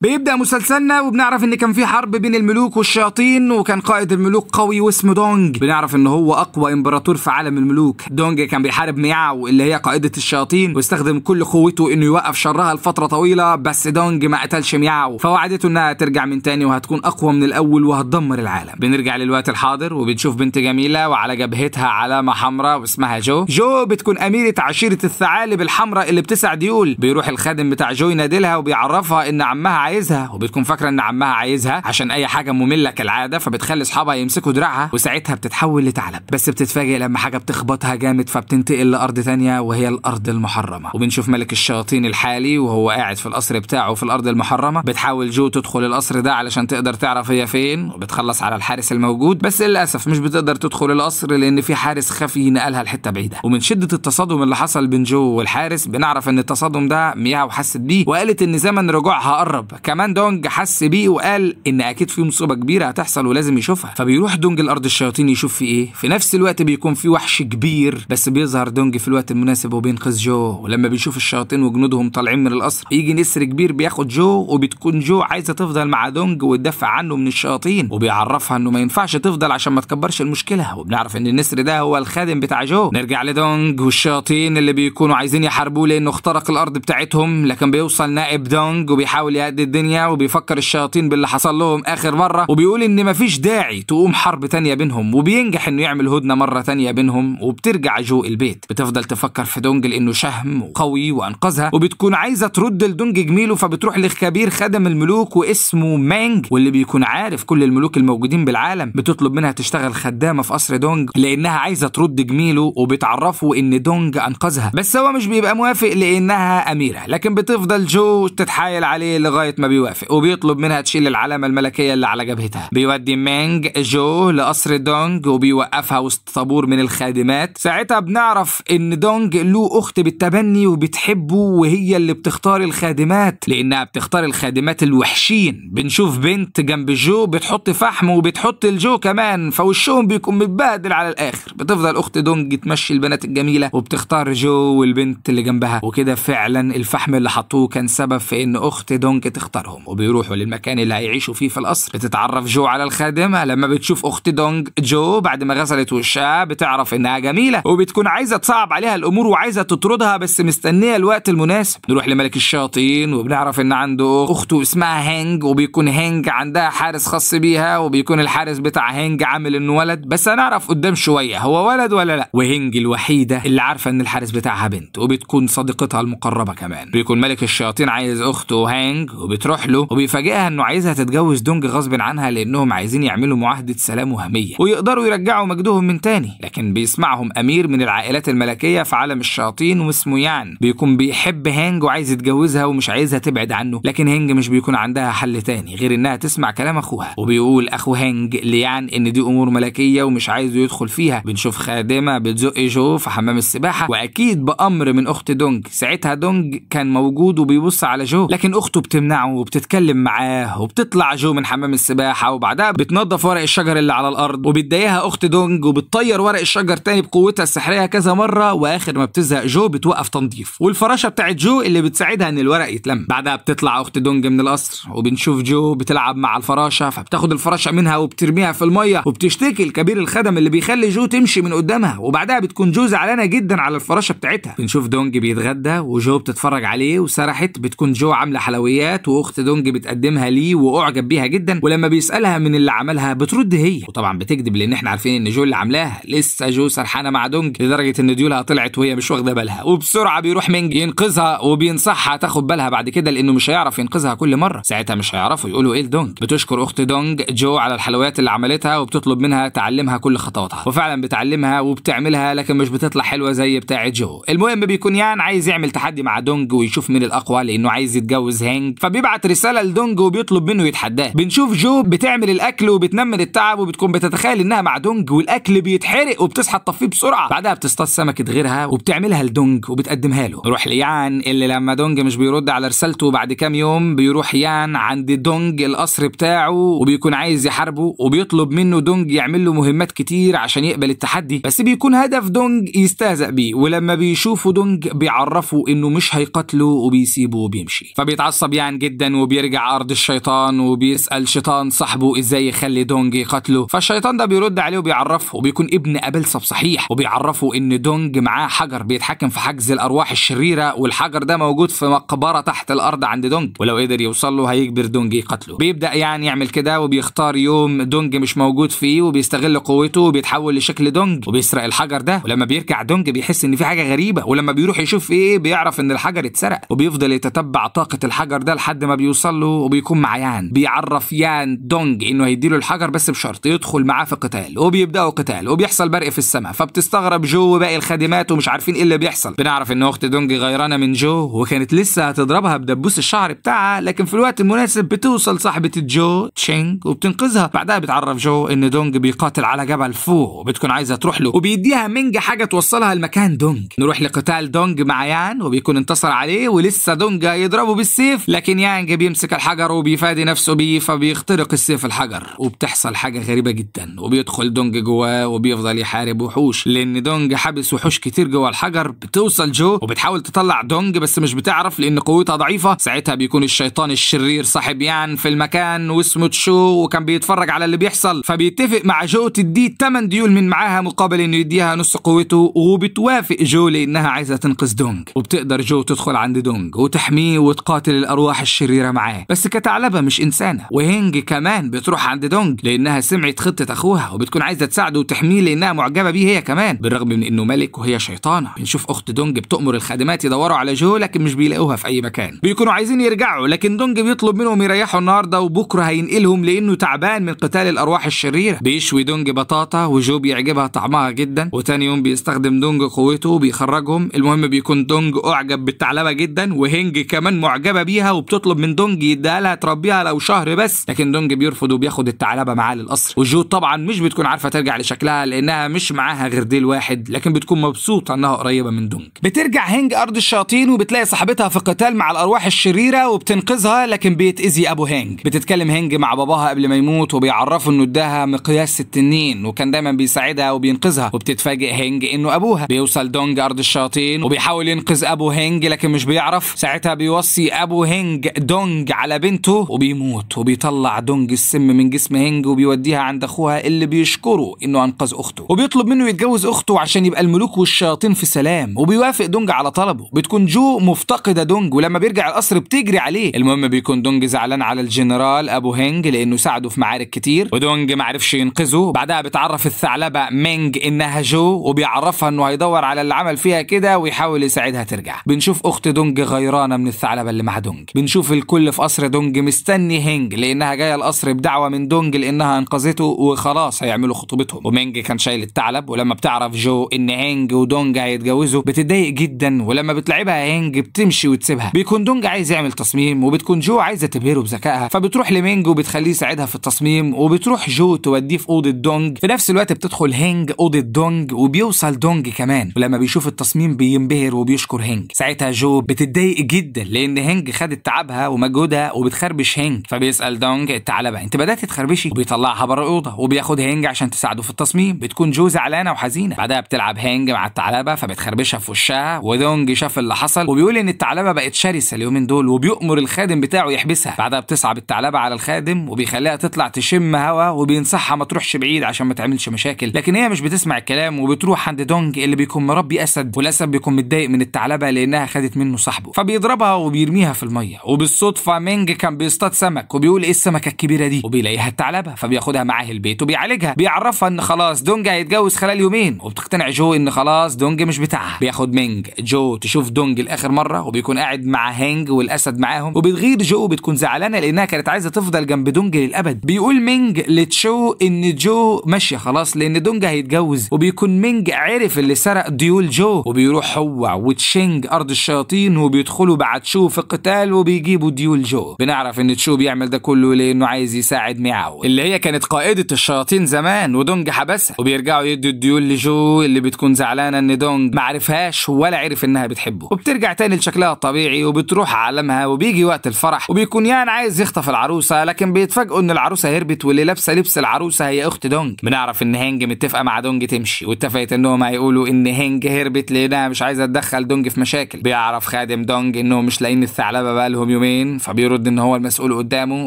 بيبدأ مسلسلنا وبنعرف إن كان في حرب بين الملوك والشياطين وكان قائد الملوك قوي واسمه دونج بنعرف إن هو أقوى إمبراطور في عالم الملوك دونج كان بيحارب مياو اللي هي قائدة الشياطين واستخدم كل قوته إنه يوقف شرها لفترة طويلة بس دونج ما قتلش مياو فوعدته إنها ترجع من تاني وهتكون أقوى من الأول وهتدمر العالم بنرجع للوقت الحاضر وبنشوف بنت جميلة وعلى جبهتها علامة حمراء واسمها جو جو بتكون أميرة عشيرة الثعالب الحمراء اللي بتسع ديول بيروح الخادم بتاع جو ينادلها وبيعرفها إن عمها عايزها وبتكون فاكره ان عمها عايزها عشان اي حاجه ممله كالعاده فبتخلي اصحابها يمسكوا دراعها وساعتها بتتحول لثعلب بس بتتفاجئ لما حاجه بتخبطها جامد فبتنتقل لارض ثانيه وهي الارض المحرمه وبنشوف ملك الشياطين الحالي وهو قاعد في القصر بتاعه في الارض المحرمه بتحاول جو تدخل القصر ده علشان تقدر تعرف هي فين وبتخلص على الحارس الموجود بس للاسف مش بتقدر تدخل القصر لان في حارس خفي نقلها لحته بعيده ومن شده التصادم اللي حصل بين جو والحارس بنعرف ان التصادم ده مياو حست بيه وقالت ان زمن رجوعها قرب فكمان دونج حس بيه وقال ان اكيد في مصيبه كبيره هتحصل ولازم يشوفها فبيروح دونج الارض الشياطين يشوف في ايه في نفس الوقت بيكون في وحش كبير بس بيظهر دونج في الوقت المناسب وبينقذ جو ولما بيشوف الشياطين وجنودهم طالعين من القصر يجي نسر كبير بياخد جو وبتكون جو عايزه تفضل مع دونج وتدافع عنه من الشياطين وبيعرفها انه ما ينفعش تفضل عشان ما تكبرش المشكله وبنعرف ان النسر ده هو الخادم بتاع جو نرجع لدونج والشياطين اللي بيكونوا عايزين يحاربوه لانه اخترق الارض بتاعتهم لكن بيوصل نائب دونج وبيحاول يهدد الدنيا وبيفكر الشياطين باللي حصل لهم اخر مره وبيقول ان مفيش داعي تقوم حرب تانية بينهم وبينجح انه يعمل هدنه مره تانية بينهم وبترجع جو البيت بتفضل تفكر في دونج لانه شهم وقوي وانقذها وبتكون عايزه ترد لدونج جميله فبتروح لخبير خدم الملوك واسمه مانج واللي بيكون عارف كل الملوك الموجودين بالعالم بتطلب منها تشتغل خدامه في قصر دونج لانها عايزه ترد جميله وبتعرفه ان دونج انقذها بس هو مش بيبقى موافق لانها اميره لكن بتفضل جو تتحايل عليه لغايه ما بيوافق وبيطلب منها تشيل العلامة الملكية اللي على جبهتها بيودي مانج جو لقصر دونج وبيوقفها وسط طابور من الخادمات ساعتها بنعرف ان دونج له اخت بالتبني وبتحبه وهي اللي بتختار الخادمات لانها بتختار الخادمات الوحشين بنشوف بنت جنب جو بتحط فحم وبتحط الجو كمان فوشهم بيكون متبهدل على الاخر بتفضل اخت دونج تمشي البنات الجميله وبتختار جو والبنت اللي جنبها وكده فعلا الفحم اللي حطوه كان سبب في ان اخت دونج تختار بيختارهم وبيروحوا للمكان اللي هيعيشوا فيه في القصر بتتعرف جو على الخادمة لما بتشوف أخت دونج جو بعد ما غسلت وشها بتعرف إنها جميلة وبتكون عايزة تصعب عليها الأمور وعايزة تطردها بس مستنية الوقت المناسب نروح لملك الشياطين وبنعرف إن عنده أخته اسمها هانج وبيكون هانج عندها حارس خاص بيها وبيكون الحارس بتاع هانج عامل إنه ولد بس هنعرف قدام شوية هو ولد ولا لأ وهينج الوحيدة اللي عارفة إن الحارس بتاعها بنت وبتكون صديقتها المقربة كمان بيكون ملك الشياطين عايز أخته هانج وبيكون وبتروح له وبيفاجئها انه عايزها تتجوز دونج غصب عنها لانهم عايزين يعملوا معاهده سلام وهميه ويقدروا يرجعوا مجدهم من تاني لكن بيسمعهم امير من العائلات الملكيه في عالم الشياطين واسمه يان بيكون بيحب هانج وعايز يتجوزها ومش عايزها تبعد عنه لكن هانج مش بيكون عندها حل تاني غير انها تسمع كلام اخوها وبيقول اخو هانج ليان ان دي امور ملكيه ومش عايزه يدخل فيها بنشوف خادمه بتزق جو في حمام السباحه واكيد بامر من اخت دونج ساعتها دونج كان موجود وبيبص على جو لكن اخته بتمنعه وبتتكلم معاه وبتطلع جو من حمام السباحه وبعدها بتنظف ورق الشجر اللي على الارض وبتضايقها اخت دونج وبتطير ورق الشجر تاني بقوتها السحريه كذا مره واخر ما بتزهق جو بتوقف تنظيف والفراشه بتاعت جو اللي بتساعدها ان الورق يتلم بعدها بتطلع اخت دونج من القصر وبنشوف جو بتلعب مع الفراشه فبتاخد الفراشه منها وبترميها في الميه وبتشتكي لكبير الخدم اللي بيخلي جو تمشي من قدامها وبعدها بتكون جو زعلانه جدا على الفراشه بتاعتها بنشوف دونج بيتغدى وجو بتتفرج عليه وسرحت بتكون جو عامله حلويات و واخت دونج بتقدمها ليه واعجب بيها جدا ولما بيسالها من اللي عملها بترد هي وطبعا بتكذب لان احنا عارفين ان جو اللي عاملاها لسه جو سرحانه مع دونج لدرجه ان ديولها طلعت وهي مش واخده بالها وبسرعه بيروح مينج ينقذها وبينصحها تاخد بالها بعد كده لانه مش هيعرف ينقذها كل مره ساعتها مش هيعرفوا يقولوا ايه لدونج بتشكر اخت دونج جو على الحلويات اللي عملتها وبتطلب منها تعلمها كل خطواتها وفعلا بتعلمها وبتعملها لكن مش بتطلع حلوه زي بتاعه جو المهم بيكون يان عايز يعمل تحدي مع دونج ويشوف مين الاقوى لانه عايز يتجوز هانج فب بيبعت رساله لدونج وبيطلب منه يتحداه بنشوف جو بتعمل الاكل وبتنمر التعب وبتكون بتتخيل انها مع دونج والاكل بيتحرق وبتصحى تطفيه بسرعه بعدها بتصطاد سمكه غيرها وبتعملها لدونج وبتقدمها له روح ليان اللي لما دونج مش بيرد على رسالته بعد كام يوم بيروح يان عند دونج القصر بتاعه وبيكون عايز يحاربه وبيطلب منه دونج يعمل له مهمات كتير عشان يقبل التحدي بس بيكون هدف دونج يستهزأ بيه ولما بيشوفه دونج بيعرفه انه مش هيقتله وبيسيبه وبيمشي فبيتعصب يان جدا وبيرجع ارض الشيطان وبيسال شيطان صاحبه ازاي يخلي دونج يقتله فالشيطان ده بيرد عليه وبيعرفه وبيكون ابن ابلسب صحيح وبيعرفه ان دونج معاه حجر بيتحكم في حجز الارواح الشريره والحجر ده موجود في مقبره تحت الارض عند دونج ولو قدر يوصل له هيجبر دونج يقتله بيبدا يعني يعمل كده وبيختار يوم دونج مش موجود فيه وبيستغل قوته وبيتحول لشكل دونج وبيسرق الحجر ده ولما بيرجع دونج بيحس ان في حاجه غريبه ولما بيروح يشوف ايه بيعرف ان الحجر اتسرق وبيفضل يتتبع طاقه الحجر ده لحد لحد ما بيوصل له وبيكون مع يان بيعرف يان دونج انه هيديله الحجر بس بشرط يدخل معاه في قتال وبيبداوا قتال وبيحصل برق في السماء فبتستغرب جو وباقي الخادمات ومش عارفين ايه اللي بيحصل بنعرف ان اخت دونج غيرانه من جو وكانت لسه هتضربها بدبوس الشعر بتاعها لكن في الوقت المناسب بتوصل صاحبه جو تشينج وبتنقذها بعدها بتعرف جو ان دونج بيقاتل على جبل فوق وبتكون عايزه تروح له وبيديها منجا حاجه توصلها لمكان دونج نروح لقتال دونج مع يان وبيكون انتصر عليه ولسه دونج يضربه بالسيف لكن يانج يعني بيمسك الحجر وبيفادي نفسه بيه فبيخترق السيف الحجر وبتحصل حاجه غريبه جدا وبيدخل دونج جواه وبيفضل يحارب وحوش لان دونج حابس وحوش كتير جوه الحجر بتوصل جو وبتحاول تطلع دونج بس مش بتعرف لان قوتها ضعيفه ساعتها بيكون الشيطان الشرير صاحب يان في المكان واسمه تشو وكان بيتفرج على اللي بيحصل فبيتفق مع جو تديه 8 ديول من معاها مقابل انه يديها نص قوته وبتوافق جو لانها عايزه تنقذ دونج وبتقدر جو تدخل عند دونج وتحميه وتقاتل الارواح الشرير الشريره معاه بس كثعلبه مش انسانه وهينج كمان بتروح عند دونج لانها سمعت خطه اخوها وبتكون عايزه تساعده وتحميه لانها معجبه بيه هي كمان بالرغم من انه ملك وهي شيطانه بنشوف اخت دونج بتامر الخادمات يدوروا على جو لكن مش بيلاقوها في اي مكان بيكونوا عايزين يرجعوا لكن دونج بيطلب منهم يريحوا النهارده وبكره هينقلهم لانه تعبان من قتال الارواح الشريره بيشوي دونج بطاطا وجو بيعجبها طعمها جدا وتاني يوم بيستخدم دونج قوته وبيخرجهم المهم بيكون دونج اعجب بالثعلبه جدا وهينج كمان معجبه بيها وبتطلب تطلب من دونج يديها تربيها لو شهر بس لكن دونج بيرفض وبياخد الثعلبه معاه للقصر وجو طبعا مش بتكون عارفه ترجع لشكلها لانها مش معاها غير ديل واحد لكن بتكون مبسوطه انها قريبه من دونج بترجع هينج ارض الشياطين وبتلاقي صاحبتها في قتال مع الارواح الشريره وبتنقذها لكن بيتاذي ابو هينج بتتكلم هينج مع باباها قبل ما يموت وبيعرفه انه اداها مقياس التنين وكان دايما بيساعدها وبينقذها وبتتفاجئ هينج انه ابوها بيوصل دونج ارض الشياطين وبيحاول ينقذ ابو هينج لكن مش بيعرف ساعتها بيوصي ابو هينج دونج على بنته وبيموت وبيطلع دونج السم من جسم هينج وبيوديها عند اخوها اللي بيشكره انه انقذ اخته وبيطلب منه يتجوز اخته عشان يبقى الملوك والشياطين في سلام وبيوافق دونج على طلبه بتكون جو مفتقده دونج ولما بيرجع القصر بتجري عليه المهم بيكون دونج زعلان على الجنرال ابو هينج لانه ساعده في معارك كتير ودونج ما عرفش ينقذه بعدها بتعرف الثعلبه مينج انها جو وبيعرفها انه هيدور على اللي عمل فيها كده ويحاول يساعدها ترجع بنشوف اخت دونج غيرانه من الثعلبه اللي مع دونج بنشوف بيشوف الكل في قصر دونج مستني هينج لانها جايه القصر بدعوه من دونج لانها انقذته وخلاص هيعملوا خطوبتهم ومينج كان شايل الثعلب ولما بتعرف جو ان هينج ودونج هيتجوزوا بتضايق جدا ولما بتلعبها هينج بتمشي وتسيبها بيكون دونج عايز يعمل تصميم وبتكون جو عايزه تبهره بذكائها فبتروح لمينج وبتخليه يساعدها في التصميم وبتروح جو توديه في اوضه دونج في نفس الوقت بتدخل هينج اوضه دونج وبيوصل دونج كمان ولما بيشوف التصميم بينبهر وبيشكر هينج ساعتها جو بتضايق جدا لان هينج خد التعب تعبها ومجهودها وبتخربش هينج فبيسال دونج تعالى بقى انت بدات تخربشي وبيطلعها بره الاوضه وبياخد هينج عشان تساعده في التصميم بتكون جو زعلانه وحزينه بعدها بتلعب هينج مع الثعلبه فبتخربشها في وشها ودونج شاف اللي حصل وبيقول ان الثعلبه بقت شرسه اليومين دول وبيؤمر الخادم بتاعه يحبسها بعدها بتصعب الثعلبه على الخادم وبيخليها تطلع تشم هوا وبينصحها ما تروحش بعيد عشان ما تعملش مشاكل لكن هي مش بتسمع الكلام وبتروح عند دونج اللي بيكون مربي اسد والاسد بيكون متضايق من الثعلبه لانها خدت منه صاحبه فبيضربها وبيرميها في الميه وبالصدفه مينج كان بيصطاد سمك وبيقول ايه السمكه الكبيره دي وبيلاقيها الثعلبه فبياخدها معاه البيت وبيعالجها بيعرفها ان خلاص دونج هيتجوز خلال يومين وبتقتنع جو ان خلاص دونج مش بتاعها بياخد مينج جو تشوف دونج لاخر مره وبيكون قاعد مع هانج والاسد معاهم وبتغير جو وبتكون زعلانه لانها كانت عايزه تفضل جنب دونج للابد بيقول مينج لتشو ان جو ماشيه خلاص لان دونج هيتجوز وبيكون مينج عرف اللي سرق ديول جو وبيروح هو وتشينج ارض الشياطين وبيدخلوا بعد شو في قتال وبيجي بيجيبوا ديول جو بنعرف ان تشو بيعمل ده كله لانه عايز يساعد ميعاو اللي هي كانت قائده الشياطين زمان ودونج حبسها وبيرجعوا يدوا الديول لجو اللي بتكون زعلانه ان دونج ما عرفهاش ولا عرف انها بتحبه وبترجع تاني لشكلها الطبيعي وبتروح عالمها وبيجي وقت الفرح وبيكون يان عايز يخطف العروسه لكن بيتفاجئوا ان العروسه هربت واللي لابسه لبس العروسه هي اخت دونج بنعرف ان هينج متفقه مع دونج تمشي واتفقت انهم هيقولوا ان هينج هربت لانها مش عايزه تدخل دونج في مشاكل بيعرف خادم دونج انهم مش لاقيين الثعلبه بقالهم يومين فبيرد ان هو المسؤول قدامه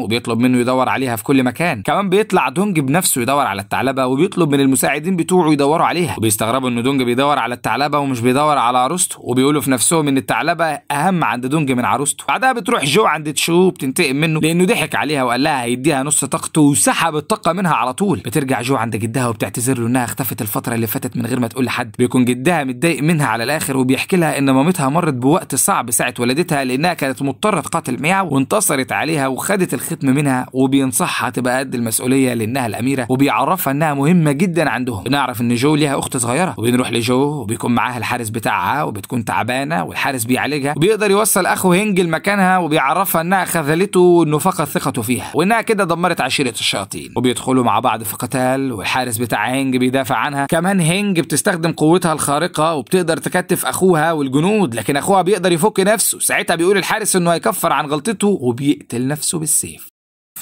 وبيطلب منه يدور عليها في كل مكان كمان بيطلع دونج بنفسه يدور على الثعلبه وبيطلب من المساعدين بتوعه يدوروا عليها وبيستغربوا ان دونج بيدور على الثعلبه ومش بيدور على عروسته وبيقولوا في نفسهم ان الثعلبه اهم عند دونج من عروسته بعدها بتروح جو عند تشو بتنتقم منه لانه ضحك عليها وقال لها هيديها نص طاقته وسحب الطاقه منها على طول بترجع جو عند جدها وبتعتذر له انها اختفت الفتره اللي فاتت من غير ما تقول لحد بيكون جدها متضايق منها على الاخر وبيحكي لها ان مامتها مرت بوقت صعب ساعه ولادتها لانها كانت مضطره وقطعت المئة وانتصرت عليها وخدت الختم منها وبينصحها تبقى قد المسؤوليه لانها الاميره وبيعرفها انها مهمه جدا عندهم بنعرف ان جو ليها اخت صغيره وبنروح لجو وبيكون معاها الحارس بتاعها وبتكون تعبانه والحارس بيعالجها وبيقدر يوصل اخو هنج لمكانها وبيعرفها انها خذلته وانه فقد ثقته فيها وانها كده دمرت عشيره الشياطين وبيدخلوا مع بعض في قتال والحارس بتاع هنج بيدافع عنها كمان هنج بتستخدم قوتها الخارقه وبتقدر تكتف اخوها والجنود لكن اخوها بيقدر يفك نفسه ساعتها بيقول الحارس انه هيكفر عن غلطته وبيقتل نفسه بالسيف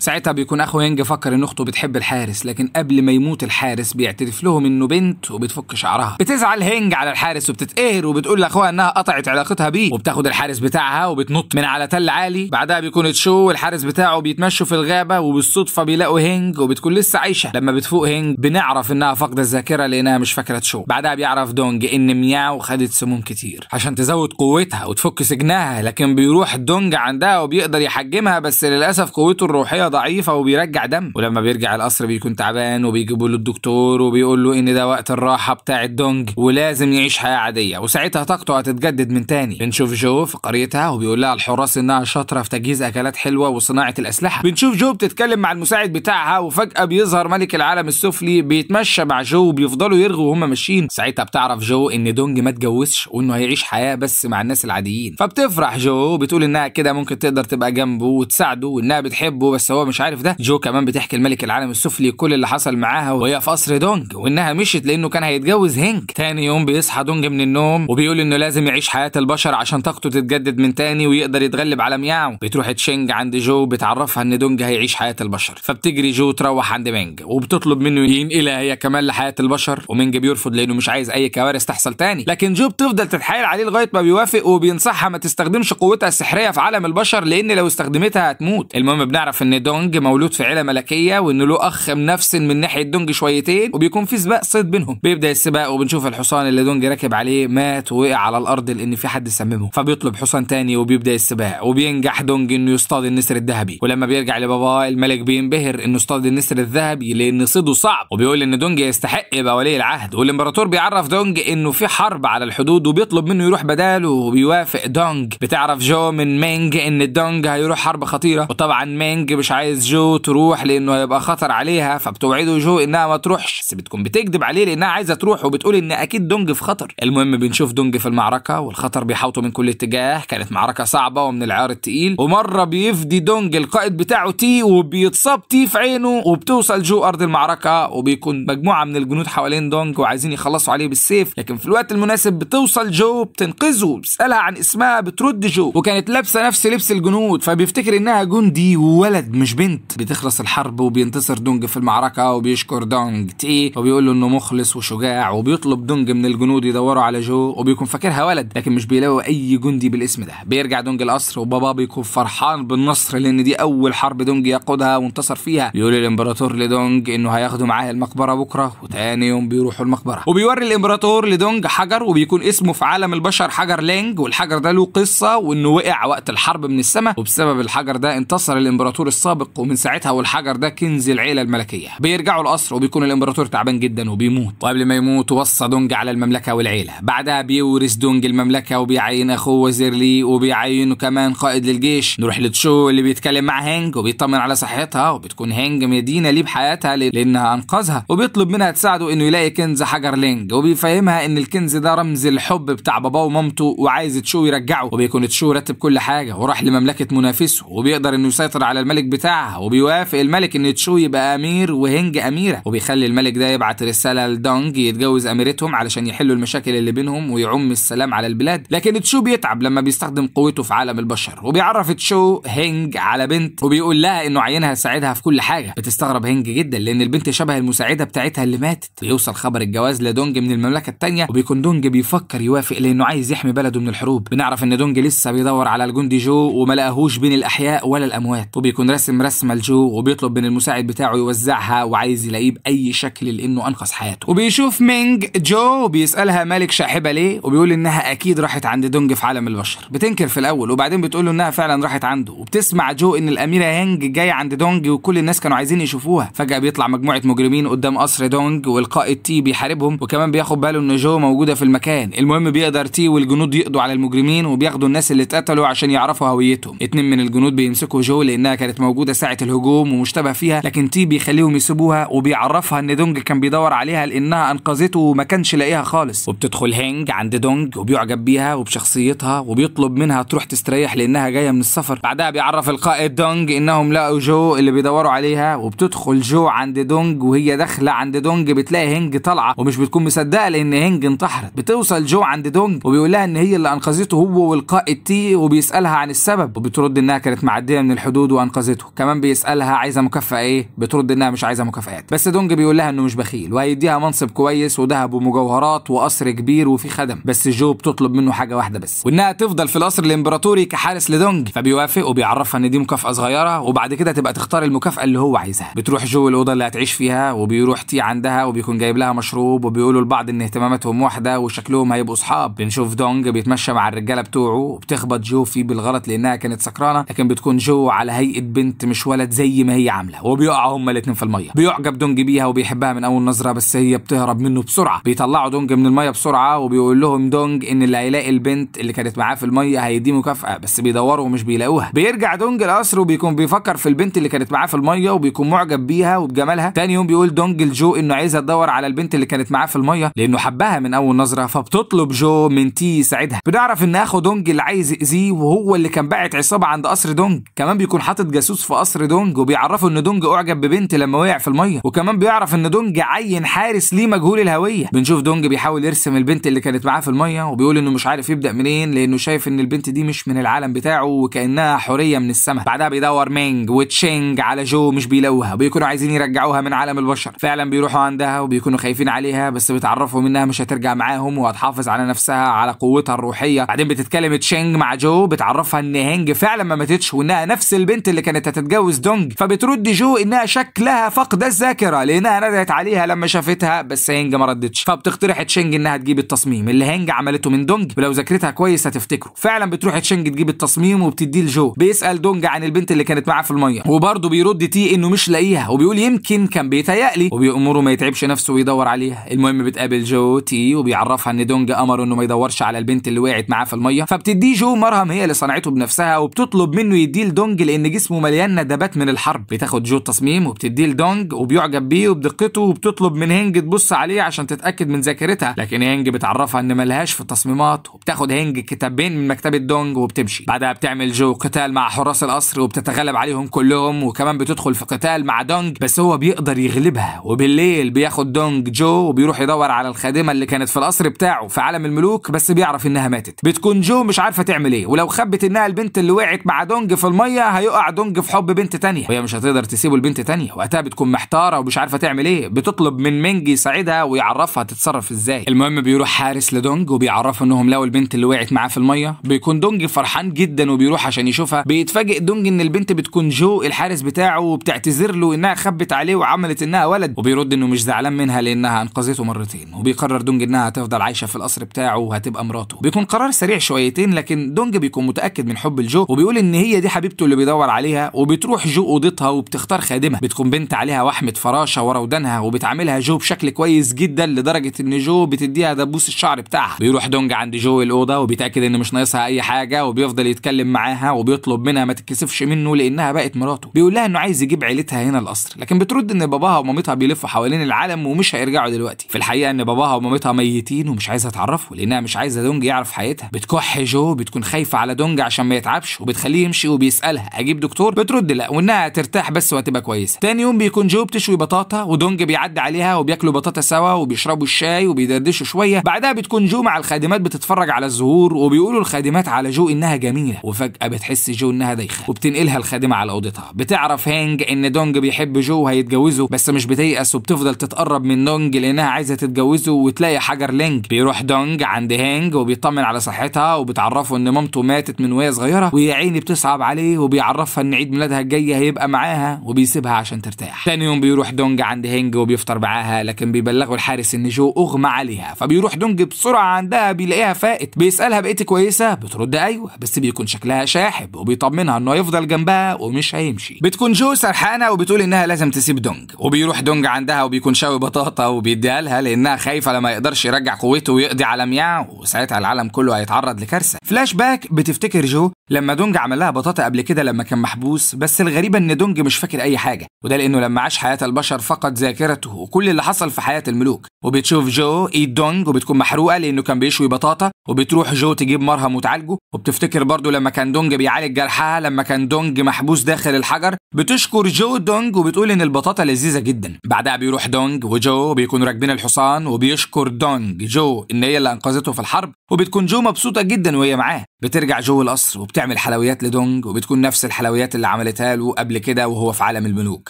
ساعتها بيكون اخو ينج فكر ان اخته بتحب الحارس لكن قبل ما يموت الحارس بيعترف لهم انه بنت وبتفك شعرها بتزعل هينج على الحارس وبتتقهر وبتقول لاخوها انها قطعت علاقتها بيه وبتاخد الحارس بتاعها وبتنط من على تل عالي بعدها بيكون تشو والحارس بتاعه بيتمشوا في الغابه وبالصدفه بيلاقوا هينج وبتكون لسه عايشه لما بتفوق هينج بنعرف انها فاقده الذاكره لانها مش فاكره تشو بعدها بيعرف دونج ان مياو خدت سموم كتير عشان تزود قوتها وتفك سجنها لكن بيروح دونج عندها وبيقدر يحجمها بس للاسف قوته الروحيه ضعيفه وبيرجع دم ولما بيرجع القصر بيكون تعبان وبيجيبوا له الدكتور وبيقول له ان ده وقت الراحه بتاع الدونج ولازم يعيش حياه عاديه وساعتها طاقته هتتجدد من تاني بنشوف جو في قريتها وبيقول لها الحراس انها شاطره في تجهيز اكلات حلوه وصناعه الاسلحه بنشوف جو بتتكلم مع المساعد بتاعها وفجاه بيظهر ملك العالم السفلي بيتمشى مع جو وبيفضلوا يرغوا وهم ماشيين ساعتها بتعرف جو ان دونج ما اتجوزش وانه هيعيش حياه بس مع الناس العاديين فبتفرح جو بتقول انها كده ممكن تقدر تبقى جنبه وتساعده وانها بتحبه بس هو هو مش عارف ده جو كمان بتحكي الملك العالم السفلي كل اللي حصل معاها وهي في قصر دونج وانها مشت لانه كان هيتجوز هينج تاني يوم بيصحى دونج من النوم وبيقول انه لازم يعيش حياه البشر عشان طاقته تتجدد من تاني ويقدر يتغلب على مياو بتروح تشينج عند جو بتعرفها ان دونج هيعيش حياه البشر فبتجري جو تروح عند مينج وبتطلب منه ينقلها هي كمان لحياه البشر ومينج بيرفض لانه مش عايز اي كوارث تحصل تاني لكن جو بتفضل تتحايل عليه لغايه ما بيوافق وبينصحها ما تستخدمش قوتها السحريه في عالم البشر لان لو استخدمتها هتموت المهم بنعرف ان دونج مولود في عيله ملكيه وان له اخ منفسن من ناحيه دونج شويتين وبيكون في سباق صيد بينهم بيبدا السباق وبنشوف الحصان اللي دونج راكب عليه مات ووقع على الارض لان في حد سممه فبيطلب حصان تاني وبيبدا السباق وبينجح دونج انه يصطاد النسر الذهبي ولما بيرجع لباباه الملك بينبهر انه اصطاد النسر الذهبي لان صيده صعب وبيقول ان دونج يستحق يبقى ولي العهد والامبراطور بيعرف دونج انه في حرب على الحدود وبيطلب منه يروح بداله وبيوافق دونج بتعرف جو من مينج ان دونج هيروح حرب خطيره وطبعا مينج مش عايز جو تروح لانه هيبقى خطر عليها فبتوعده جو انها ما تروحش بس بتكون بتكذب عليه لانها عايزه تروح وبتقول ان اكيد دونج في خطر المهم بنشوف دونج في المعركه والخطر بيحاوطه من كل اتجاه كانت معركه صعبه ومن العار التقيل ومره بيفدي دونج القائد بتاعه تي وبيتصاب تي في عينه وبتوصل جو ارض المعركه وبيكون مجموعه من الجنود حوالين دونج وعايزين يخلصوا عليه بالسيف لكن في الوقت المناسب بتوصل جو بتنقذه بتسالها عن اسمها بترد جو وكانت لابسه نفس لبس الجنود فبيفتكر انها جندي وولد مش مش بنت بتخلص الحرب وبينتصر دونج في المعركة وبيشكر دونج تي وبيقول له انه مخلص وشجاع وبيطلب دونج من الجنود يدوروا على جو وبيكون فاكرها ولد لكن مش بيلاقوا اي جندي بالاسم ده بيرجع دونج القصر وبابا بيكون فرحان بالنصر لان دي اول حرب دونج يقودها وانتصر فيها بيقول الامبراطور لدونج انه هياخده معاه المقبرة بكرة وتاني يوم بيروحوا المقبرة وبيوري الامبراطور لدونج حجر وبيكون اسمه في عالم البشر حجر لينج والحجر ده له قصة وانه وقع وقت الحرب من السماء وبسبب الحجر ده انتصر الامبراطور السابق الطابق ومن ساعتها والحجر ده كنز العيله الملكيه بيرجعوا القصر وبيكون الامبراطور تعبان جدا وبيموت وقبل ما يموت وصى دونج على المملكه والعيله بعدها بيورث دونج المملكه وبيعين اخوه وزير لي وبيعينه كمان قائد للجيش نروح لتشو اللي بيتكلم مع هينج وبيطمن على صحتها وبتكون هينج مدينه ليه بحياتها لانها انقذها وبيطلب منها تساعده انه يلاقي كنز حجر لينج وبيفهمها ان الكنز ده رمز الحب بتاع باباه ومامته وعايز تشو يرجعه وبيكون تشو رتب كل حاجه وراح لمملكه منافسه وبيقدر انه يسيطر على الملك بتاعه بتاعها وبيوافق الملك ان تشو يبقى امير وهنج اميره وبيخلي الملك ده يبعت رساله لدونج يتجوز اميرتهم علشان يحلوا المشاكل اللي بينهم ويعم السلام على البلاد لكن تشو بيتعب لما بيستخدم قوته في عالم البشر وبيعرف تشو هنج على بنت وبيقول لها انه عينها يساعدها في كل حاجه بتستغرب هنج جدا لان البنت شبه المساعده بتاعتها اللي ماتت بيوصل خبر الجواز لدونج من المملكه الثانيه وبيكون دونج بيفكر يوافق لانه عايز يحمي بلده من الحروب بنعرف ان دونج لسه بيدور على الجندي جو وما لقاهوش بين الاحياء ولا الاموات وبيكون رسم بيرسم رسمه لجو وبيطلب من المساعد بتاعه يوزعها وعايز يلاقيه باي شكل لانه انقذ حياته وبيشوف مينج جو وبيسالها مالك شاحبه ليه وبيقول انها اكيد راحت عند دونج في عالم البشر بتنكر في الاول وبعدين بتقول له انها فعلا راحت عنده وبتسمع جو ان الاميره هانج جايه عند دونج وكل الناس كانوا عايزين يشوفوها فجاه بيطلع مجموعه مجرمين قدام قصر دونج والقائد تي بيحاربهم وكمان بياخد باله ان جو موجوده في المكان المهم بيقدر تي والجنود يقضوا على المجرمين وبياخدوا الناس اللي اتقتلوا عشان يعرفوا هويتهم اتنين من الجنود بيمسكوا جو لانها كانت موجوده موجوده ساعه الهجوم ومشتبه فيها لكن تي بيخليهم يسيبوها وبيعرفها ان دونج كان بيدور عليها لانها انقذته وما كانش لاقيها خالص وبتدخل هينج عند دونج وبيعجب بيها وبشخصيتها وبيطلب منها تروح تستريح لانها جايه من السفر بعدها بيعرف القائد دونج انهم لقوا جو اللي بيدوروا عليها وبتدخل جو عند دونج وهي داخله عند دونج بتلاقي هينج طالعه ومش بتكون مصدقه لان هينج انتحرت بتوصل جو عند دونج وبيقول لها ان هي اللي انقذته هو والقائد تي وبيسالها عن السبب وبترد انها كانت معديه من الحدود وانقذته كمان بيسالها عايزه مكافاه ايه بترد انها مش عايزه مكافآت بس دونج بيقول لها انه مش بخيل وهيديها منصب كويس وذهب ومجوهرات وقصر كبير وفي خدم بس جو بتطلب منه حاجه واحده بس وانها تفضل في القصر الامبراطوري كحارس لدونج فبيوافق وبيعرفها ان دي مكافاه صغيره وبعد كده تبقى تختار المكافاه اللي هو عايزها بتروح جو الاوضه اللي هتعيش فيها وبيروح تي عندها وبيكون جايب لها مشروب وبيقولوا لبعض ان اهتماماتهم واحده وشكلهم هيبقوا اصحاب بنشوف دونج بيتمشى مع الرجاله بتوعه وبتخبط جو فيه بالغلط لانها كانت سكرانه لكن بتكون جو على هيئه بنت البنت مش ولد زي ما هي عامله وبيقعوا هما الاثنين في الميه بيعجب دونج بيها وبيحبها من اول نظره بس هي بتهرب منه بسرعه بيطلعوا دونج من الميه بسرعه وبيقول لهم دونج ان اللي هيلاقي البنت اللي كانت معاه في الميه هيديه مكافاه بس بيدوروا ومش بيلاقوها بيرجع دونج القصر وبيكون بيفكر في البنت اللي كانت معاه في الميه وبيكون معجب بيها وبجمالها تاني يوم بيقول دونج لجو انه عايزه تدور على البنت اللي كانت معاه في الميه لانه حبها من اول نظره فبتطلب جو من تي يساعدها بنعرف ان اخو دونج اللي عايز يأذيه وهو اللي كان باعت عصابه عند قصر دونج كمان بيكون حاطط جاسوس في قصر دونج وبيعرفه ان دونج اعجب ببنت لما وقع في الميه وكمان بيعرف ان دونج عين حارس ليه مجهول الهويه بنشوف دونج بيحاول يرسم البنت اللي كانت معاه في الميه وبيقول انه مش عارف يبدا منين لانه شايف ان البنت دي مش من العالم بتاعه وكانها حوريه من السماء بعدها بيدور مينج وتشينج على جو مش بيلوها بيكونوا عايزين يرجعوها من عالم البشر فعلا بيروحوا عندها وبيكونوا خايفين عليها بس بيتعرفوا انها مش هترجع معاهم وهتحافظ على نفسها على قوتها الروحيه بعدين بتتكلم تشينج مع جو بتعرفها ان هينج فعلا ما ماتتش وانها نفس البنت اللي كانت تتجوز دونج فبترد جو انها شكلها فقد الذاكره لانها ندعت عليها لما شافتها بس هينج ما ردتش فبتقترح تشينج انها تجيب التصميم اللي هينج عملته من دونج ولو ذاكرتها كويس هتفتكره فعلا بتروح تشينج تجيب التصميم وبتديه لجو بيسال دونج عن البنت اللي كانت معاه في الميه وبرده بيرد تي انه مش لاقيها وبيقول يمكن كان بيتهيألي وبيأمره ما يتعبش نفسه ويدور عليها المهم بتقابل جو تي وبيعرفها ان دونج امره انه ما يدورش على البنت اللي وقعت معاه في الميه فبتديه جو مرهم هي اللي صنعته بنفسها وبتطلب منه يديه لدونج لان جسمه مليان ندبات من الحرب بتاخد جو التصميم وبتديه لدونج وبيعجب بيه وبدقته وبتطلب من هينج تبص عليه عشان تتاكد من ذاكرتها لكن هينج بتعرفها ان ملهاش في التصميمات وبتاخد هينج كتابين من مكتبه دونج وبتمشي بعدها بتعمل جو قتال مع حراس القصر وبتتغلب عليهم كلهم وكمان بتدخل في قتال مع دونج بس هو بيقدر يغلبها وبالليل بياخد دونج جو وبيروح يدور على الخادمه اللي كانت في القصر بتاعه في عالم الملوك بس بيعرف انها ماتت بتكون جو مش عارفه تعمل ايه ولو خبت انها البنت اللي وقعت مع دونج في الميه هيقع دونج في حب بنت تانية وهي مش هتقدر تسيبه لبنت تانية وقتها بتكون محتارة ومش عارفة تعمل ايه بتطلب من مينج يساعدها ويعرفها تتصرف ازاي المهم بيروح حارس لدونج وبيعرفه انهم لقوا البنت اللي وقعت معاه في المية بيكون دونج فرحان جدا وبيروح عشان يشوفها بيتفاجئ دونج ان البنت بتكون جو الحارس بتاعه وبتعتذر له انها خبت عليه وعملت انها ولد وبيرد انه مش زعلان منها لانها انقذته مرتين وبيقرر دونج انها هتفضل عايشه في القصر بتاعه وهتبقى مراته بيكون قرار سريع شويتين لكن دونج بيكون متاكد من حب الجو وبيقول ان هي دي حبيبته اللي بيدور عليها وبتروح جو اوضتها وبتختار خادمها بتكون بنت عليها وحمه فراشه ورا ودانها وبتعاملها جو بشكل كويس جدا لدرجه ان جو بتديها دبوس الشعر بتاعها بيروح دونج عند جو الاوضه وبيتاكد ان مش ناقصها اي حاجه وبيفضل يتكلم معاها وبيطلب منها ما تتكسفش منه لانها بقت مراته بيقول لها انه عايز يجيب عيلتها هنا القصر لكن بترد ان باباها ومامتها بيلفوا حوالين العالم ومش هيرجعوا دلوقتي في الحقيقه ان باباها ومامتها ميتين ومش عايزه تعرفه لانها مش عايزه دونج يعرف حياتها بتكح جو بتكون خايفه على دونج عشان ما يتعبش وبتخليه يمشي وبيسالها اجيب دكتور بترد لا وانها ترتاح بس وهتبقى كويسه تاني يوم بيكون جو بتشوي بطاطا ودونج بيعدي عليها وبياكلوا بطاطا سوا وبيشربوا الشاي وبيدردشوا شويه بعدها بتكون جو مع الخادمات بتتفرج على الزهور وبيقولوا الخادمات على جو انها جميله وفجاه بتحس جو انها دايخه وبتنقلها الخادمه على اوضتها بتعرف هانج ان دونج بيحب جو وهيتجوزه بس مش بتيأس وبتفضل تتقرب من دونج لانها عايزه تتجوزه وتلاقي حجر لينج بيروح دونج عند هانج وبيطمن على صحتها وبتعرفه ان مامته ماتت من وهي صغيره ويا عيني بتصعب عليه وبيعرفها ان عيد ميلادها الجاية هيبقى معاها وبيسيبها عشان ترتاح تاني يوم بيروح دونج عند هينج وبيفطر معاها لكن بيبلغوا الحارس ان جو اغمى عليها فبيروح دونج بسرعة عندها بيلاقيها فائت بيسألها بقيت كويسة بترد ايوه بس بيكون شكلها شاحب وبيطمنها انه هيفضل جنبها ومش هيمشي بتكون جو سرحانة وبتقول انها لازم تسيب دونج وبيروح دونج عندها وبيكون شاوي بطاطا وبيديها لها لانها خايفة لما يقدرش يرجع قوته ويقضي على مياو وساعتها العالم كله هيتعرض لكارثة فلاش باك بتفتكر جو لما دونج عمل لها بطاطا قبل كده لما كان محبوس الشمس بس الغريب ان دونج مش فاكر اي حاجه وده لانه لما عاش حياه البشر فقد ذاكرته وكل اللي حصل في حياه الملوك وبتشوف جو ايد دونج وبتكون محروقه لانه كان بيشوي بطاطا وبتروح جو تجيب مرهم وتعالجه وبتفتكر برضه لما كان دونج بيعالج جرحها لما كان دونج محبوس داخل الحجر بتشكر جو دونج وبتقول ان البطاطا لذيذه جدا بعدها بيروح دونج وجو بيكونوا راكبين الحصان وبيشكر دونج جو ان هي اللي انقذته في الحرب وبتكون جو مبسوطه جدا وهي معاه بترجع جو القصر وبتعمل حلويات لدونج وبتكون نفس الحلويات اللي عملتها له قبل كده وهو في عالم الملوك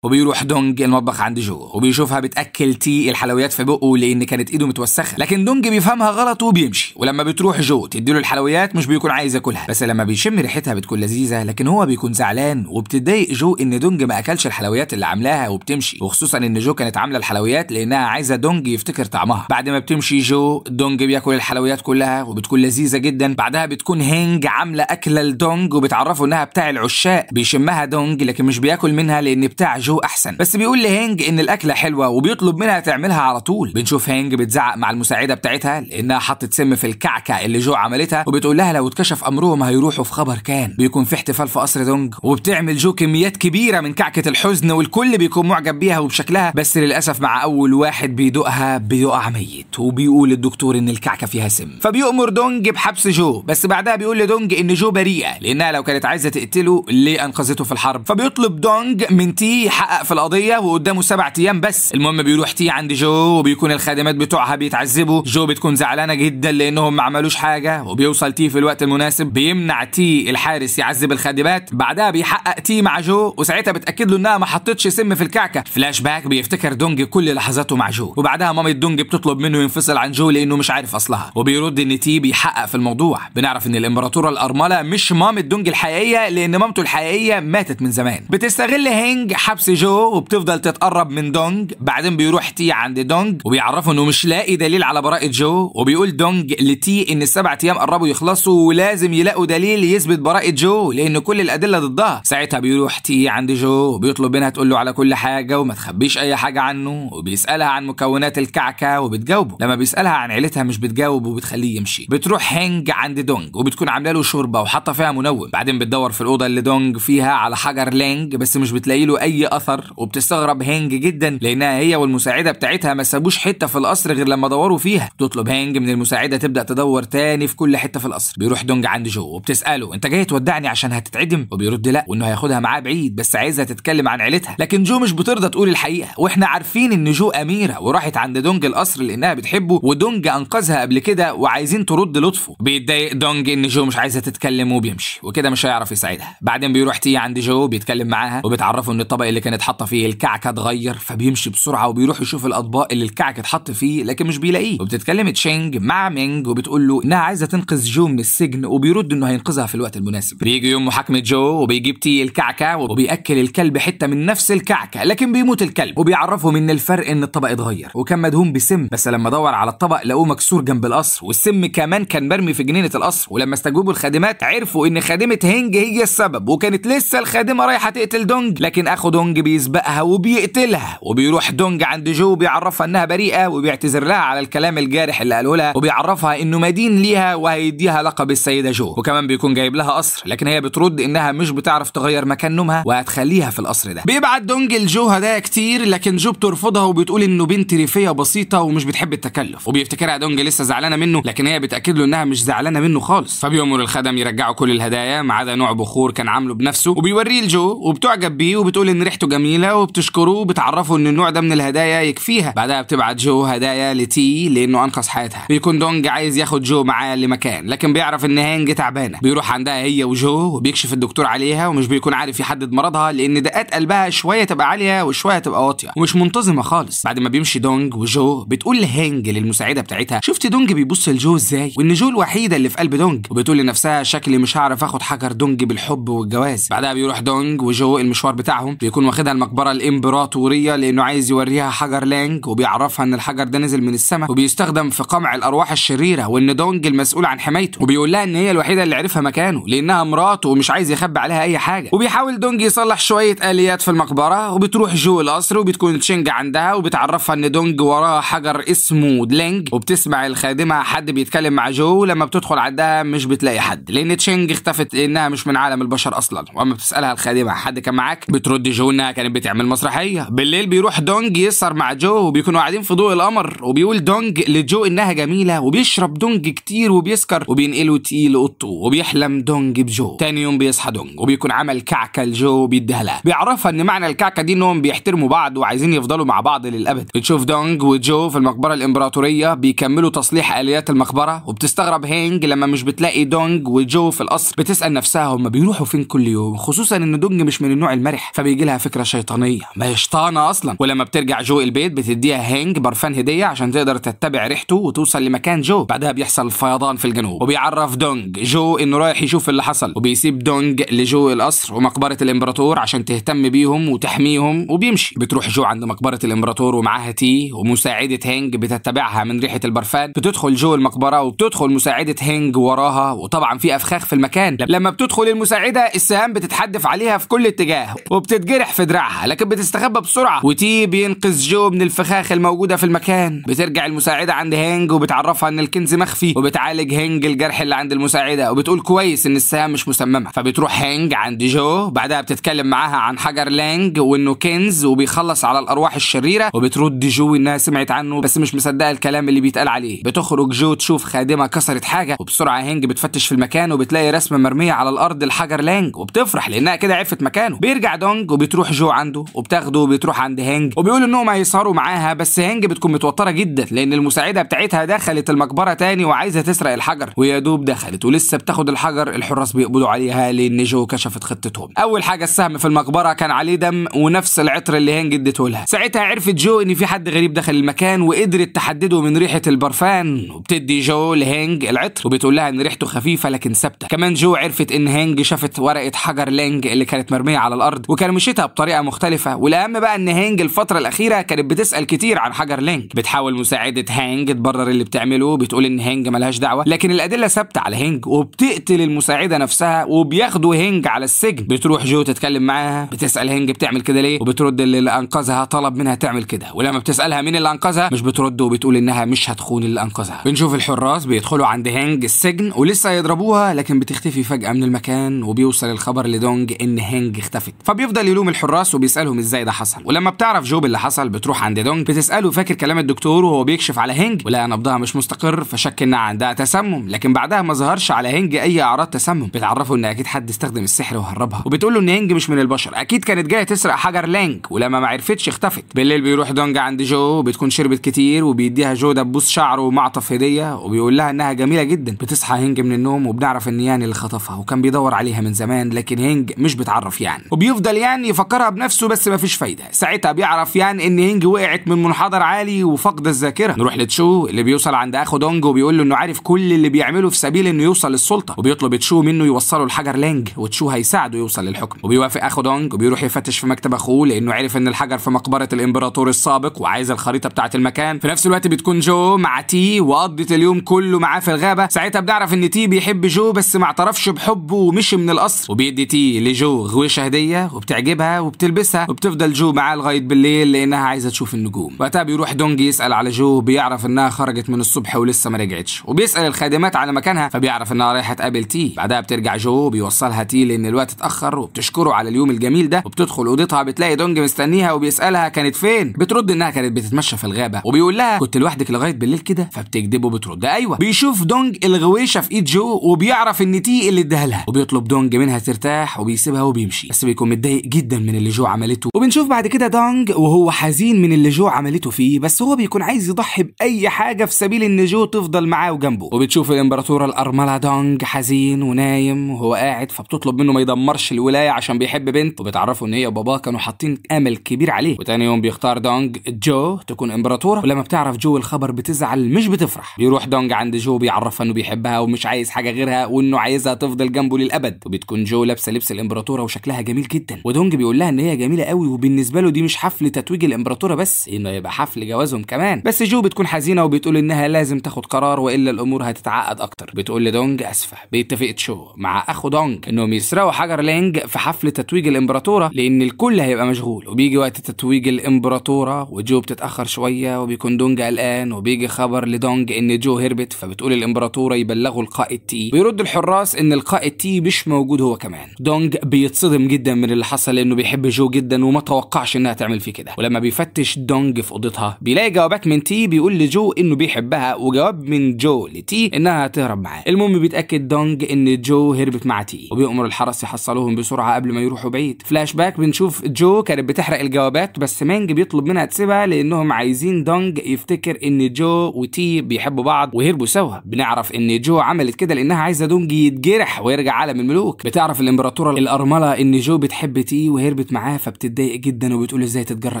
وبيروح دونج المطبخ عند جو وبيشوفها بتاكل تي الحلويات في بقه لان كانت ايده متوسخه لكن دونج بيفهمها غلط وبيمشي ولما بتروح جو تديله الحلويات مش بيكون عايز ياكلها بس لما بيشم ريحتها بتكون لذيذه لكن هو بيكون زعلان وبتضايق جو ان دونج ما اكلش الحلويات اللي عاملاها وبتمشي وخصوصا ان جو كانت عامله الحلويات لانها عايزه دونج يفتكر طعمها بعد ما بتمشي جو دونج بياكل الحلويات كلها وبتكون لذيذه جدا بعدها بتكون هينج عامله اكله لدونج وبتعرفه انها بتاع العشاق بيشم اسمها دونج لكن مش بياكل منها لان بتاع جو احسن بس بيقول لهينج ان الاكله حلوه وبيطلب منها تعملها على طول بنشوف هينج بتزعق مع المساعده بتاعتها لانها حطت سم في الكعكه اللي جو عملتها وبتقول لها لو اتكشف امرهم هيروحوا في خبر كان بيكون في احتفال في قصر دونج وبتعمل جو كميات كبيره من كعكه الحزن والكل بيكون معجب بيها وبشكلها بس للاسف مع اول واحد بيدوقها بيقع ميت وبيقول الدكتور ان الكعكه فيها سم فبيؤمر دونج بحبس جو بس بعدها بيقول لدونج ان جو بريئه لانها لو كانت عايزه تقتله ليه انقذته مساعدته في الحرب فبيطلب دونج من تي يحقق في القضيه وقدامه سبع ايام بس المهم بيروح تي عند جو وبيكون الخادمات بتوعها بيتعذبوا جو بتكون زعلانه جدا لانهم ما عملوش حاجه وبيوصل تي في الوقت المناسب بيمنع تي الحارس يعذب الخادمات بعدها بيحقق تي مع جو وساعتها بتاكد له انها ما حطتش سم في الكعكه فلاش باك بيفتكر دونج كل لحظاته مع جو وبعدها مامي دونج بتطلب منه ينفصل عن جو لانه مش عارف اصلها وبيرد ان تي بيحقق في الموضوع بنعرف ان الامبراطوره الارمله مش مامي دونج الحقيقيه لان مامته الحقيقيه ماتت من زمان بتستغل هينج حبس جو وبتفضل تتقرب من دونج بعدين بيروح تي عند دونج وبيعرفه انه مش لاقي دليل على براءة جو وبيقول دونج لتي ان السبع ايام قربوا يخلصوا ولازم يلاقوا دليل يثبت براءة جو لان كل الادلة ضدها ساعتها بيروح تي عند جو وبيطلب منها تقول له على كل حاجة وما تخبيش اي حاجة عنه وبيسألها عن مكونات الكعكة وبتجاوبه لما بيسألها عن عيلتها مش بتجاوب وبتخليه يمشي بتروح هينج عند دونج وبتكون عامله له شوربة وحاطة فيها منوم بعدين بتدور في الأوضة اللي دونج فيها بيها على حجر لينج بس مش بتلاقي له اي اثر وبتستغرب هانج جدا لانها هي والمساعده بتاعتها ما سابوش حته في القصر غير لما دوروا فيها تطلب هانج من المساعده تبدا تدور تاني في كل حته في القصر بيروح دونج عند جو وبتساله انت جاي تودعني عشان هتتعدم وبيرد لا وانه هياخدها معاه بعيد بس عايزها تتكلم عن عيلتها لكن جو مش بترضى تقول الحقيقه واحنا عارفين ان جو اميره وراحت عند دونج القصر لانها بتحبه ودونج انقذها قبل كده وعايزين ترد لطفه بيتضايق دونج ان جو مش عايزه تتكلم وبيمشي وكده مش هيعرف يساعدها بعدين بيروح تي عند جو بيتكلم معاها وبتعرفه ان الطبق اللي كانت حاطه فيه الكعكه اتغير فبيمشي بسرعه وبيروح يشوف الاطباق اللي الكعك اتحط فيه لكن مش بيلاقيه وبتتكلم تشينج مع مينج وبتقول له انها عايزه تنقذ جو من السجن وبيرد انه هينقذها في الوقت المناسب بيجي يوم محاكمه جو وبيجيب تي الكعكه وبياكل الكلب حته من نفس الكعكه لكن بيموت الكلب وبيعرفهم ان الفرق ان الطبق اتغير وكان مدهون بسم بس لما دور على الطبق لقوه مكسور جنب القصر والسم كمان كان مرمي في جنينه القصر ولما استجوبوا الخادمات عرفوا ان خادمه هينج هي السبب وكانت لسه لسه الخادمه رايحه تقتل دونج لكن اخو دونج بيسبقها وبيقتلها وبيروح دونج عند جو بيعرفها انها بريئه وبيعتذر لها على الكلام الجارح اللي قاله لها وبيعرفها انه مدين ليها وهيديها لقب السيده جو وكمان بيكون جايب لها قصر لكن هي بترد انها مش بتعرف تغير مكان نومها وهتخليها في القصر ده بيبعت دونج لجو هدايا كتير لكن جو بترفضها وبتقول انه بنت ريفيه بسيطه ومش بتحب التكلف وبيفتكرها دونج لسه زعلانه منه لكن هي بتاكد له انها مش زعلانه منه خالص فبيامر الخدم يرجعوا كل الهدايا ما عدا نوع بخور كان عامله بنفسه وبيوريه لجو وبتعجب بيه وبتقول ان ريحته جميله وبتشكره وبتعرفه ان النوع ده من الهدايا يكفيها بعدها بتبعت جو هدايا لتي لانه انقذ حياتها بيكون دونج عايز ياخد جو معاه لمكان لكن بيعرف ان هانج تعبانه بيروح عندها هي وجو وبيكشف الدكتور عليها ومش بيكون عارف يحدد مرضها لان دقات قلبها شويه تبقى عاليه وشويه تبقى واطيه ومش منتظمه خالص بعد ما بيمشي دونج وجو بتقول لهانج للمساعده بتاعتها شفت دونج بيبص لجو ازاي وان جو الوحيده اللي في قلب دونج وبتقول لنفسها شكلي مش هعرف اخد حجر دونج بالحب والجواز بعد بعدها بيروح دونج وجو المشوار بتاعهم بيكون واخدها المقبره الامبراطوريه لانه عايز يوريها حجر لانج وبيعرفها ان الحجر ده نزل من السماء وبيستخدم في قمع الارواح الشريره وان دونج المسؤول عن حمايته وبيقول لها ان هي الوحيده اللي عرفها مكانه لانها مراته ومش عايز يخبي عليها اي حاجه وبيحاول دونج يصلح شويه اليات في المقبره وبتروح جو القصر وبتكون تشينج عندها وبتعرفها ان دونج وراها حجر اسمه دلينج وبتسمع الخادمه حد بيتكلم مع جو لما بتدخل عندها مش بتلاقي حد لان تشينج اختفت لانها مش من عالم البشر اصلا واما بتسالها الخادمه حد كان معاك بترد جو انها كانت بتعمل مسرحيه بالليل بيروح دونج يسهر مع جو وبيكونوا قاعدين في ضوء القمر وبيقول دونج لجو انها جميله وبيشرب دونج كتير وبيسكر وبينقله تقيل اوضته وبيحلم دونج بجو تاني يوم بيصحى دونج وبيكون عمل كعكه لجو وبيديها لها بيعرفها ان معنى الكعكه دي انهم بيحترموا بعض وعايزين يفضلوا مع بعض للابد بتشوف دونج وجو في المقبره الامبراطوريه بيكملوا تصليح اليات المقبره وبتستغرب هينج لما مش بتلاقي دونج وجو في القصر بتسال نفسها هما بيروحوا فين كل يوم خصوصا ان دونج مش من النوع المرح فبيجي لها فكره شيطانيه ما شيطانه اصلا ولما بترجع جو البيت بتديها هينج برفان هديه عشان تقدر تتبع ريحته وتوصل لمكان جو بعدها بيحصل فيضان في الجنوب وبيعرف دونج جو انه رايح يشوف اللي حصل وبيسيب دونج لجو القصر ومقبره الامبراطور عشان تهتم بيهم وتحميهم وبيمشي بتروح جو عند مقبره الامبراطور ومعاها تي ومساعده هينج بتتبعها من ريحه البرفان بتدخل جو المقبره وبتدخل مساعده هينج وراها وطبعا في افخاخ في المكان لما بتدخل المساعده السهام بتتحرك بتحدف عليها في كل اتجاه وبتتجرح في دراعها لكن بتستخبى بسرعة وتي بينقذ جو من الفخاخ الموجودة في المكان بترجع المساعدة عند هينج وبتعرفها ان الكنز مخفي وبتعالج هينج الجرح اللي عند المساعدة وبتقول كويس ان السهام مش مسممة فبتروح هينج عند جو بعدها بتتكلم معاها عن حجر لانج وانه كنز وبيخلص على الارواح الشريرة وبترد جو انها سمعت عنه بس مش مصدقة الكلام اللي بيتقال عليه بتخرج جو تشوف خادمة كسرت حاجة وبسرعة هينج بتفتش في المكان وبتلاقي رسمة مرمية على الارض الحجر لانج وبتفرح تفتح لانها كده عرفت مكانه بيرجع دونج وبتروح جو عنده وبتاخده وبتروح عند هانج وبيقول انهم هيسهروا معاها بس هانج بتكون متوتره جدا لان المساعده بتاعتها دخلت المقبره تاني وعايزه تسرق الحجر ويا دوب دخلت ولسه بتاخد الحجر الحراس بيقبضوا عليها لان جو كشفت خطتهم اول حاجه السهم في المقبره كان عليه دم ونفس العطر اللي هانج اديته لها ساعتها عرفت جو ان في حد غريب دخل المكان وقدرت تحدده من ريحه البرفان وبتدي جو لهانج العطر وبتقول لها ان ريحته خفيفه لكن ثابته كمان جو عرفت ان هانج شافت ورقه حجر لينج اللي كانت مرميه على الارض مشيتها بطريقه مختلفه والاهم بقى ان هينج الفتره الاخيره كانت بتسال كتير عن حجر لينج بتحاول مساعده هانج تبرر اللي بتعمله بتقول ان هانج ملهاش دعوه لكن الادله ثابته على هانج وبتقتل المساعده نفسها وبياخدوا هانج على السجن بتروح جو تتكلم معاها بتسال هانج بتعمل كده ليه وبترد اللي انقذها طلب منها تعمل كده ولما بتسالها مين اللي انقذها مش بترد وبتقول انها مش هتخون اللي انقذها بنشوف الحراس بيدخلوا عند هانج السجن ولسه يضربوها لكن بتختفي فجاه من المكان وبيوصل الخبر لدونج ان هينج اختفت فبيفضل يلوم الحراس وبيسالهم ازاي ده حصل ولما بتعرف جوب اللي حصل بتروح عند دونج بتساله فاكر كلام الدكتور وهو بيكشف على هينج ولقى نبضها مش مستقر فشك انها عندها تسمم لكن بعدها ما ظهرش على هينج اي اعراض تسمم بتعرفه ان اكيد حد استخدم السحر وهربها وبتقول له ان هينج مش من البشر اكيد كانت جايه تسرق حجر لانج ولما ما عرفتش اختفت بالليل بيروح دونج عند جو بتكون شربت كتير وبيديها جو دبوس شعره ومعطف هديه وبيقول لها انها جميله جدا بتصحى هينج من النوم وبنعرف ان يعني اللي خطفها وكان بيدور عليها من زمان لكن هينج مش بتعرف يان وبيفضل يان يفكرها بنفسه بس مفيش فايده ساعتها بيعرف يان ان هينج وقعت من منحدر عالي وفاقده الذاكره نروح لتشو اللي بيوصل عند اخو دونج وبيقول له انه عارف كل اللي بيعمله في سبيل انه يوصل للسلطه وبيطلب تشو منه يوصله الحجر لينج وتشو هيساعده يوصل للحكم وبيوافق اخو دونج وبيروح يفتش في مكتب اخوه لانه عرف ان الحجر في مقبره الامبراطور السابق وعايز الخريطه بتاعه المكان في نفس الوقت بتكون جو مع تي وقضت اليوم كله معاه في الغابه ساعتها بنعرف ان تي بيحب جو بس ما اعترفش بحبه ومشي من القصر وبيدي تي بنتي لجو غويشه هديه وبتعجبها وبتلبسها وبتفضل جو معاه لغايه بالليل لانها عايزه تشوف النجوم وقتها بيروح دونج يسال على جو بيعرف انها خرجت من الصبح ولسه ما رجعتش وبيسال الخادمات على مكانها فبيعرف انها رايحه تقابل تي بعدها بترجع جو بيوصلها تي لان الوقت اتاخر وبتشكره على اليوم الجميل ده وبتدخل اوضتها بتلاقي دونج مستنيها وبيسالها كانت فين بترد انها كانت بتتمشى في الغابه وبيقول لها كنت لوحدك لغايه بالليل كده فبتكذبه بترد ايوه بيشوف دونج الغويشه في ايد جو وبيعرف ان تي اللي اداها لها وبيطلب دونج منها ترتاح التفاح وبيسيبها وبيمشي بس بيكون متضايق جدا من اللي جو عملته وبنشوف بعد كده دانج وهو حزين من اللي جو عملته فيه بس هو بيكون عايز يضحي باي حاجه في سبيل ان جو تفضل معاه وجنبه وبتشوف الامبراطوره الارمله دانج حزين ونايم وهو قاعد فبتطلب منه ما يدمرش الولايه عشان بيحب بنت وبتعرفه ان هي وباباه كانوا حاطين امل كبير عليه وتاني يوم بيختار دانج جو تكون امبراطوره ولما بتعرف جو الخبر بتزعل مش بتفرح بيروح دانج عند جو بيعرفها انه بيحبها ومش عايز حاجه غيرها وانه عايزها تفضل جنبه للابد وبتكون جو لابسه لبس الامبراطوره وشكلها جميل جدا ودونج بيقول لها ان هي جميله قوي وبالنسبه له دي مش حفل تتويج الامبراطوره بس انه يبقى حفل جوازهم كمان بس جو بتكون حزينه وبتقول انها لازم تاخد قرار والا الامور هتتعقد اكتر بتقول لدونج اسفه بيتفق تشو مع اخو دونج انهم يسرقوا حجر لينج في حفل تتويج الامبراطوره لان الكل هيبقى مشغول وبيجي وقت تتويج الامبراطوره وجو بتتاخر شويه وبيكون دونج قلقان وبيجي خبر لدونج ان جو هربت فبتقول الامبراطوره يبلغوا القائد تي بيرد الحراس ان القائد تي مش موجود هو كمان دونج بيتصدم جدا من اللي حصل لانه بيحب جو جدا وما توقعش انها تعمل فيه كده ولما بيفتش دونج في اوضتها بيلاقي جوابات من تي بيقول لجو انه بيحبها وجواب من جو لتي انها هتهرب معاه المهم بيتاكد دونج ان جو هربت مع تي وبيأمر الحرس يحصلوهم بسرعه قبل ما يروحوا بعيد فلاش باك بنشوف جو كانت بتحرق الجوابات بس مانج بيطلب منها تسيبها لانهم عايزين دونج يفتكر ان جو وتي بيحبوا بعض وهربوا سوا بنعرف ان جو عملت كده لانها عايزه دونج يتجرح ويرجع عالم الملوك بتعرف الامبراطور ترى الارمله ان جو بتحب تي وهربت معاه فبتتضايق جدا وبتقول ازاي تتجرأ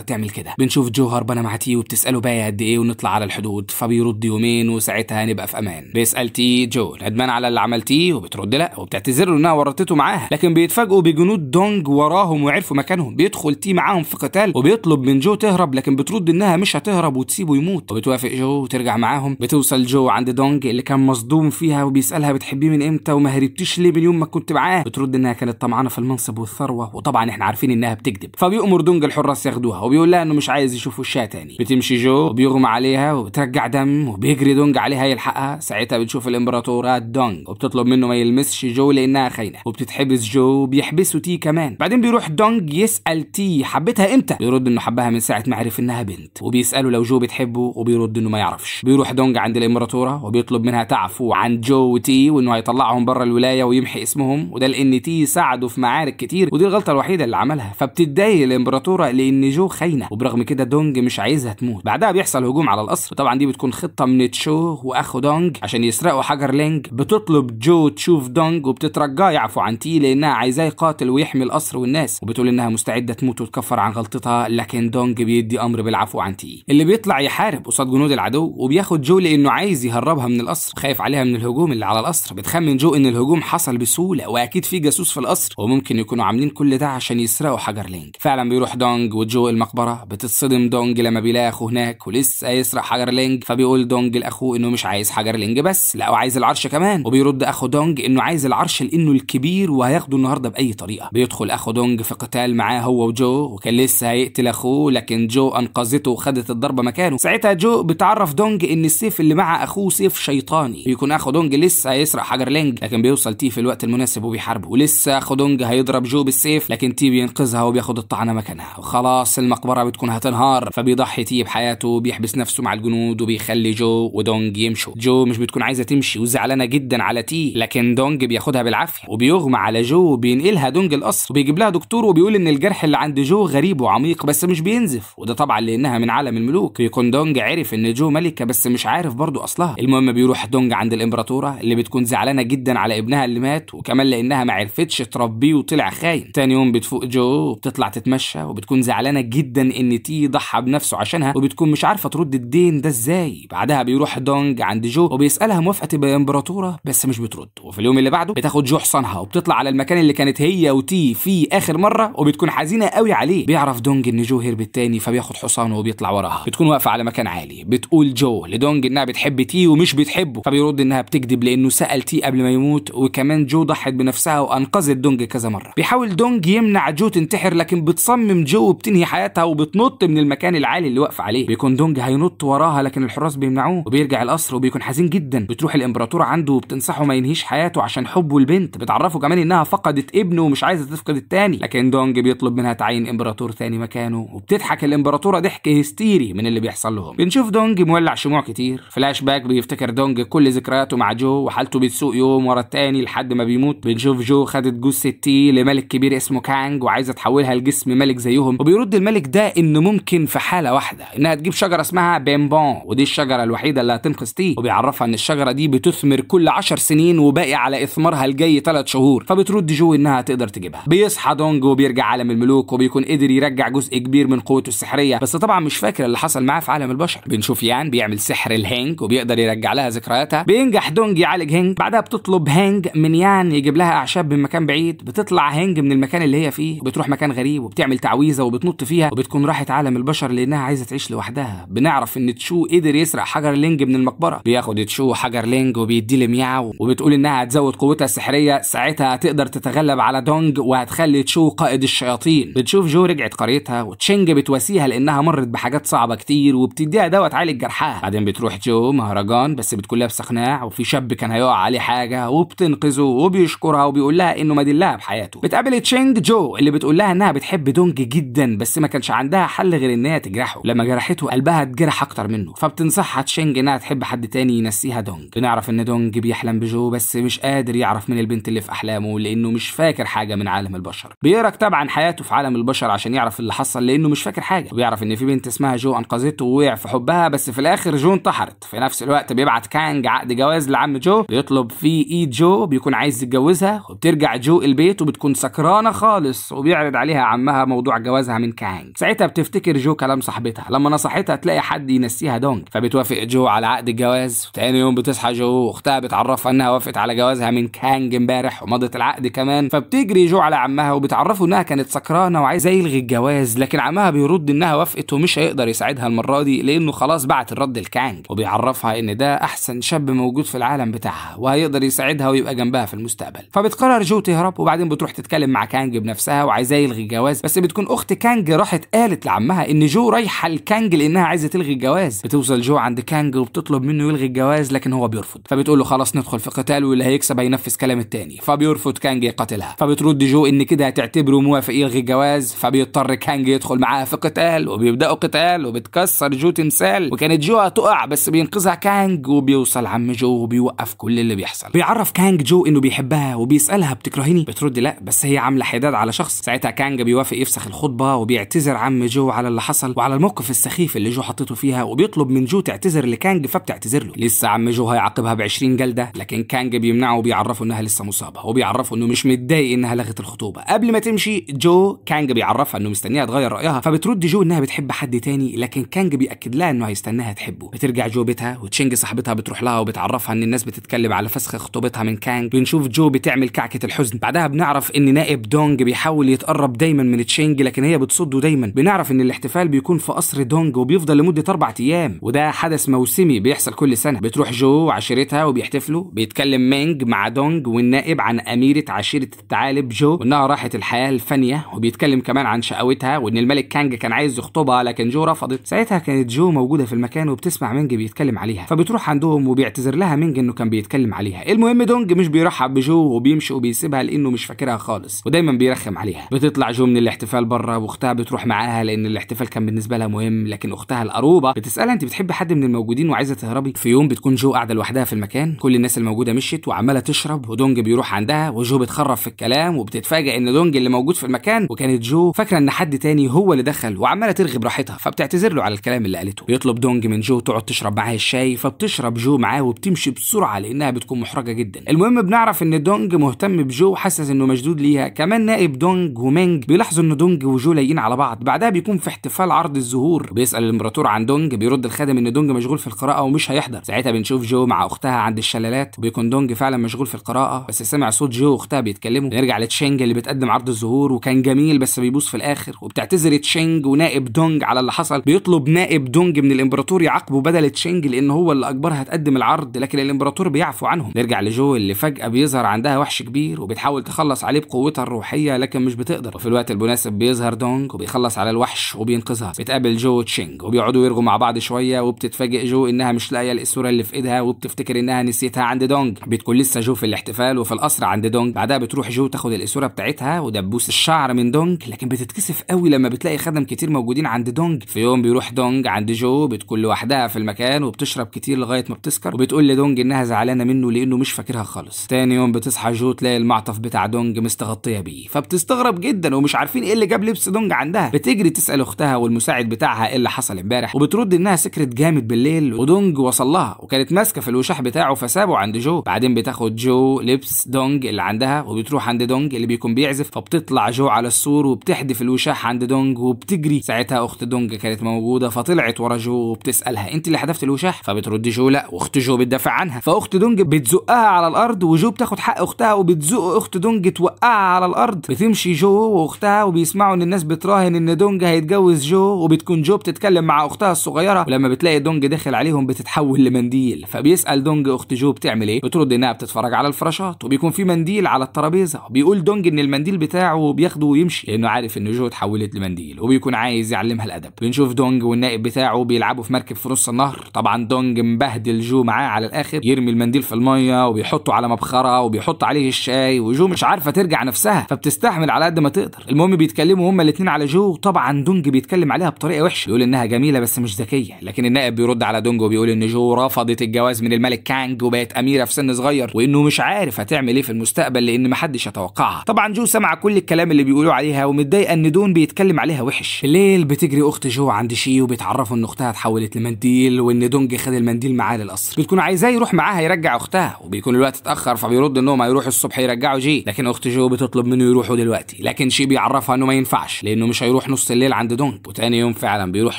تعمل كده بنشوف جو هربانه مع تي وبتساله باقي قد ايه ونطلع على الحدود فبيرد يومين وساعتها هنبقى في امان بيسال تي جو ندمان على اللي عملتيه وبترد لا وبتعتذر له انها ورطته معاها لكن بيتفاجئوا بجنود دونج وراهم وعرفوا مكانهم بيدخل تي معاهم في قتال وبيطلب من جو تهرب لكن بترد انها مش هتهرب وتسيبه يموت وبتوافق جو وترجع معاهم بتوصل جو عند دونج اللي كان مصدوم فيها وبيسالها بتحبيه من امتى وما هربتيش ليه من يوم ما كنت معاه بترد انها كانت طمعانه في المنصب والثروه وطبعا احنا عارفين انها بتكذب فبيأمر دونج الحراس ياخدوها وبيقول لها انه مش عايز يشوف وشها تاني بتمشي جو وبيغمى عليها وبترجع دم وبيجري دونج عليها يلحقها ساعتها بتشوف الامبراطورة دونج وبتطلب منه ما يلمسش جو لانها خاينه وبتتحبس جو وبيحبسه تي كمان بعدين بيروح دونج يسأل تي حبتها امتى بيرد انه حبها من ساعه ما عرف انها بنت وبيسأله لو جو بتحبه وبيرد انه ما يعرفش بيروح دونج عند الامبراطورة وبيطلب منها تعفو عن جو وتي وانه هيطلعهم بره الولايه ويمحي اسمهم وده لان تي ساعده في معارك كتير ودي الغلطه الوحيده اللي عملها فبتتضايق الامبراطوره لان جو خاينه وبرغم كده دونج مش عايزها تموت بعدها بيحصل هجوم على القصر طبعا دي بتكون خطه من تشو واخو دونج عشان يسرقوا حجر لينج بتطلب جو تشوف دونج وبتترجاه يعفو عن تي لانها عايزاه يقاتل ويحمي القصر والناس وبتقول انها مستعده تموت وتكفر عن غلطتها لكن دونج بيدي امر بالعفو عن تي اللي بيطلع يحارب قصاد جنود العدو وبياخد جو لانه عايز يهربها من القصر خايف عليها من الهجوم اللي على القصر بتخمن جو ان الهجوم حصل بسهوله واكيد في جاسوس في القصر وممكن يكونوا عاملين كل ده عشان يسرقوا حجر لينج فعلا بيروح دونج وجو المقبره بتتصدم دونج لما بيلاقي اخوه هناك ولسه هيسرق حجر لينج فبيقول دونج لاخوه انه مش عايز حجر لينج بس لا وعايز العرش كمان وبيرد اخو دونج انه عايز العرش لانه الكبير وهياخده النهارده باي طريقه بيدخل اخو دونج في قتال معاه هو وجو وكان لسه هيقتل اخوه لكن جو انقذته وخدت الضربه مكانه ساعتها جو بتعرف دونج ان السيف اللي مع اخوه سيف شيطاني بيكون اخو دونج لسه هيسرق حجر لينج لكن بيوصل تيه في الوقت المناسب وبيحاربه ولسه لسه خدونج هيضرب جو بالسيف لكن تي بينقذها وبياخد الطعنه مكانها وخلاص المقبره بتكون هتنهار فبيضحي تي بحياته بيحبس نفسه مع الجنود وبيخلي جو ودونج يمشوا جو مش بتكون عايزه تمشي وزعلانه جدا على تي لكن دونج بياخدها بالعافيه وبيغمى على جو وبينقلها دونج القصر وبيجيب لها دكتور وبيقول ان الجرح اللي عند جو غريب وعميق بس مش بينزف وده طبعا لانها من عالم الملوك بيكون دونج عرف ان جو ملكه بس مش عارف برضه اصلها المهم بيروح دونج عند الامبراطوره اللي بتكون زعلانه جدا على ابنها اللي مات وكمان لانها ما عرفتش عرفتش تربيه وطلع خاين تاني يوم بتفوق جو وبتطلع تتمشى وبتكون زعلانه جدا ان تي ضحى بنفسه عشانها وبتكون مش عارفه ترد الدين ده ازاي بعدها بيروح دونج عند جو وبيسالها موافقه تبقى امبراطوره بس مش بترد وفي اليوم اللي بعده بتاخد جو حصانها وبتطلع على المكان اللي كانت هي وتي فيه اخر مره وبتكون حزينه قوي عليه بيعرف دونج ان جو هرب التاني فبياخد حصانه وبيطلع وراها بتكون واقفه على مكان عالي بتقول جو لدونج انها بتحب تي ومش بتحبه فبيرد انها بتكذب لانه سال تي قبل ما يموت وكمان جو ضحت بنفسها وانقذ حفظ الدونج كذا مره بيحاول دونج يمنع جو تنتحر لكن بتصمم جو بتنهي حياتها وبتنط من المكان العالي اللي واقفه عليه بيكون دونج هينط وراها لكن الحراس بيمنعوه وبيرجع القصر وبيكون حزين جدا بتروح الامبراطور عنده وبتنصحه ما ينهيش حياته عشان حبه البنت بتعرفه كمان انها فقدت ابنه ومش عايزه تفقد التاني لكن دونج بيطلب منها تعين امبراطور ثاني مكانه وبتضحك الامبراطوره ضحك هستيري من اللي بيحصل لهم بنشوف دونج مولع شموع كتير فلاش باك بيفتكر دونج كل ذكرياته مع جو وحالته بتسوء يوم ورا التاني لحد ما بيموت بنشوف جو خد جو ستي لملك كبير اسمه كانج وعايزه تحولها لجسم ملك زيهم وبيرد الملك ده ان ممكن في حاله واحده انها تجيب شجره اسمها بيمبون ودي الشجره الوحيده اللي هتنقذ تي وبيعرفها ان الشجره دي بتثمر كل 10 سنين وباقي على اثمارها الجاي 3 شهور فبترد جو انها تقدر تجيبها بيصحى دونج وبيرجع عالم الملوك وبيكون قدر يرجع جزء كبير من قوته السحريه بس طبعا مش فاكر اللي حصل معاه في عالم البشر بنشوف يان بيعمل سحر الهينج وبيقدر يرجع لها ذكرياتها بينجح دونج يعالج هينج بعدها بتطلب هينج من يان يجيب لها اعشاب من مكان بعيد بتطلع هنج من المكان اللي هي فيه وبتروح مكان غريب وبتعمل تعويذه وبتنط فيها وبتكون راحت عالم البشر لانها عايزه تعيش لوحدها بنعرف ان تشو قدر يسرق حجر لينج من المقبره بياخد تشو حجر لينج وبيديه لمياو وبتقول انها هتزود قوتها السحريه ساعتها هتقدر تتغلب على دونج وهتخلي تشو قائد الشياطين بتشوف جو رجعت قريتها وتشينج بتواسيها لانها مرت بحاجات صعبه كتير وبتديها دواء تعالج جرحها بعدين بتروح جو مهرجان بس بتكون لابسه قناع وفي شاب كان هيقع عليه حاجه وبتنقذه وبيشكرها وبيقول لها انه مدلها بحياته بتقابل تشينج جو اللي بتقول لها انها بتحب دونج جدا بس ما كانش عندها حل غير انها تجرحه لما جرحته قلبها اتجرح اكتر منه فبتنصحها تشينج انها تحب حد تاني ينسيها دونج بنعرف ان دونج بيحلم بجو بس مش قادر يعرف من البنت اللي في احلامه لانه مش فاكر حاجه من عالم البشر بيقرا كتاب عن حياته في عالم البشر عشان يعرف اللي حصل لانه مش فاكر حاجه وبيعرف ان في بنت اسمها جو انقذته ووقع في حبها بس في الاخر جو انتحرت في نفس الوقت بيبعت كانج عقد جواز لعم جو بيطلب فيه ايد جو بيكون عايز يتجوزها وبترجع جو البيت وبتكون سكرانه خالص وبيعرض عليها عمها موضوع جوازها من كانج ساعتها بتفتكر جو كلام صاحبتها لما نصحتها تلاقي حد ينسيها دونج فبتوافق جو على عقد الجواز تاني يوم بتصحى جو واختها بتعرفها انها وافقت على جوازها من كانج امبارح ومضت العقد كمان فبتجري جو على عمها وبتعرفه انها كانت سكرانه وعايزه يلغي الجواز لكن عمها بيرد انها وافقت ومش هيقدر يساعدها المره دي لانه خلاص بعت الرد لكانج وبيعرفها ان ده احسن شاب موجود في العالم بتاعها وهيقدر يساعدها ويبقى جنبها في المستقبل فبتقرر جو وتهرب وبعدين بتروح تتكلم مع كانج بنفسها وعايزاه يلغي الجواز بس بتكون اخت كانج راحت قالت لعمها ان جو رايحه لكانج لانها عايزه تلغي الجواز بتوصل جو عند كانج وبتطلب منه يلغي الجواز لكن هو بيرفض فبتقول له خلاص ندخل في قتال واللي هيكسب هينفذ كلام التاني فبيرفض كانج يقتلها فبترد جو ان كده هتعتبره موافق يلغي الجواز فبيضطر كانج يدخل معاها في قتال وبيبداوا قتال وبتكسر جو تمثال وكانت جو هتقع بس بينقذها كانج وبيوصل عم جو وبيوقف كل اللي بيحصل بيعرف كانج جو انه بيحبها وبيسالها بتك بتكرهيني بترد لا بس هي عامله حداد على شخص ساعتها كانجا بيوافق يفسخ الخطبه وبيعتذر عم جو على اللي حصل وعلى الموقف السخيف اللي جو حطيته فيها وبيطلب من جو تعتذر لكانج فبتعتذر له لسه عم جو هيعاقبها ب 20 جلده لكن كانج بيمنعه وبيعرفه انها لسه مصابه وبيعرفه انه مش متضايق انها لغت الخطوبه قبل ما تمشي جو كانج بيعرفها انه مستنيها تغير رايها فبترد جو انها بتحب حد تاني لكن كانج بياكد لها انه هيستناها تحبه بترجع جو بيتها وتشينج صاحبتها بتروح لها وبتعرفها ان الناس بتتكلم على فسخ خطوبتها من كانج بنشوف جو بتعمل كعكه الحزن الحزن بعدها بنعرف ان نائب دونج بيحاول يتقرب دايما من تشينج لكن هي بتصده دايما بنعرف ان الاحتفال بيكون في قصر دونج وبيفضل لمده اربع ايام وده حدث موسمي بيحصل كل سنه بتروح جو وعشيرتها وبيحتفلوا بيتكلم مينج مع دونج والنائب عن اميره عشيره الثعالب جو وانها راحت الحياه الفانيه وبيتكلم كمان عن شقاوتها وان الملك كانج كان عايز يخطبها لكن جو رفضت ساعتها كانت جو موجوده في المكان وبتسمع مينج بيتكلم عليها فبتروح عندهم وبيعتذر لها مينج انه كان بيتكلم عليها المهم دونج مش بيرحب بجو وبيمشي وبيسيبها بيحسبها لانه مش فاكرها خالص ودايما بيرخم عليها بتطلع جو من الاحتفال بره واختها بتروح معاها لان الاحتفال كان بالنسبه لها مهم لكن اختها القروبه بتسالها انت بتحبي حد من الموجودين وعايزه تهربي في يوم بتكون جو قاعده لوحدها في المكان كل الناس الموجوده مشيت وعماله تشرب ودونج بيروح عندها وجو بتخرف في الكلام وبتتفاجئ ان دونج اللي موجود في المكان وكانت جو فاكره ان حد تاني هو اللي دخل وعماله ترغي براحتها فبتعتذر له على الكلام اللي قالته بيطلب دونج من جو تقعد تشرب معاه الشاي فبتشرب جو معاه وبتمشي بسرعه لانها بتكون محرجه جدا المهم بنعرف ان دونج مهتم بجو جو حسس انه مشدود ليها كمان نائب دونج ومينج بيلاحظوا ان دونج وجو لايقين على بعض بعدها بيكون في احتفال عرض الزهور بيسال الامبراطور عن دونج بيرد الخادم ان دونج مشغول في القراءه ومش هيحضر ساعتها بنشوف جو مع اختها عند الشلالات وبيكون دونج فعلا مشغول في القراءه بس سمع صوت جو واختها بيتكلموا نرجع لتشينج اللي بتقدم عرض الزهور وكان جميل بس بيبوظ في الاخر وبتعتذر تشينج ونائب دونج على اللي حصل بيطلب نائب دونج من الامبراطور يعاقبه بدل تشينج لان هو اللي اجبرها تقدم العرض لكن الامبراطور بيعفو عنهم نرجع لجو اللي فجاه بيظهر عندها وحش كبير بتحاول تخلص عليه بقوتها الروحيه لكن مش بتقدر وفي الوقت المناسب بيظهر دونج وبيخلص على الوحش وبينقذها بتقابل جو تشينج وبيقعدوا يرغوا مع بعض شويه وبتتفاجئ جو انها مش لاقيه الاسوره اللي في ايدها وبتفتكر انها نسيتها عند دونج بتكون لسه جو في الاحتفال وفي القصر عند دونج بعدها بتروح جو تاخد الاسوره بتاعتها ودبوس الشعر من دونج لكن بتتكسف قوي لما بتلاقي خدم كتير موجودين عند دونج في يوم بيروح دونج عند جو بتكون لوحدها في المكان وبتشرب كتير لغايه ما بتسكر وبتقول لدونج انها زعلانه منه لانه مش فاكرها خالص تاني يوم بتصحى جو تلاقي المعطف المعطف بتاع دونج مستغطيه بيه فبتستغرب جدا ومش عارفين ايه اللي جاب لبس دونج عندها بتجري تسال اختها والمساعد بتاعها ايه اللي حصل امبارح وبترد انها سكرت جامد بالليل ودونج وصل لها وكانت ماسكه في الوشاح بتاعه فسابه عند جو بعدين بتاخد جو لبس دونج اللي عندها وبتروح عند دونج اللي بيكون بيعزف فبتطلع جو على السور وبتحدف الوشاح عند دونج وبتجري ساعتها اخت دونج كانت موجوده فطلعت ورا جو وبتسالها انت اللي حدفت الوشاح فبترد جو لا واخت جو بتدافع عنها فاخت دونج بتزقها على الارض وجو بتاخد حق اختها وبتزق واخت دونج توقعها على الارض بتمشي جو واختها وبيسمعوا ان الناس بتراهن ان دونج هيتجوز جو وبتكون جو بتتكلم مع اختها الصغيره ولما بتلاقي دونج داخل عليهم بتتحول لمنديل فبيسال دونج اخت جو بتعمل ايه بترد انها بتتفرج على الفراشات وبيكون في منديل على الترابيزه وبيقول دونج ان المنديل بتاعه بياخده ويمشي لانه عارف ان جو اتحولت لمنديل وبيكون عايز يعلمها الادب بنشوف دونج والنائب بتاعه بيلعبوا في مركب في نص النهر طبعا دونج مبهدل جو معاه على الاخر يرمي المنديل في الميه وبيحطه على مبخره وبيحط عليه الشاي ازاي وجو مش عارفه ترجع نفسها فبتستحمل على قد ما تقدر المهم بيتكلموا هما الاثنين على جو طبعا دونج بيتكلم عليها بطريقه وحشه بيقول انها جميله بس مش ذكيه لكن النائب بيرد على دونج وبيقول ان جو رفضت الجواز من الملك كانج وبقت اميره في سن صغير وانه مش عارف هتعمل ايه في المستقبل لان محدش يتوقعها طبعا جو سمع كل الكلام اللي بيقولوا عليها ومتضايقه ان دون بيتكلم عليها وحش الليل بتجري اخت جو عند شي وبيتعرفوا ان اختها اتحولت لمنديل وان دونج خد المنديل معاه للقصر بتكون عايزاه يروح معاها يرجع اختها وبيكون الوقت اتاخر فبيرد انهم هيروحوا الصبح يرجع يرجعوا جي لكن اخت جو بتطلب منه يروحوا دلوقتي لكن شي بيعرفها انه ما ينفعش لانه مش هيروح نص الليل عند دونج وتاني يوم فعلا بيروح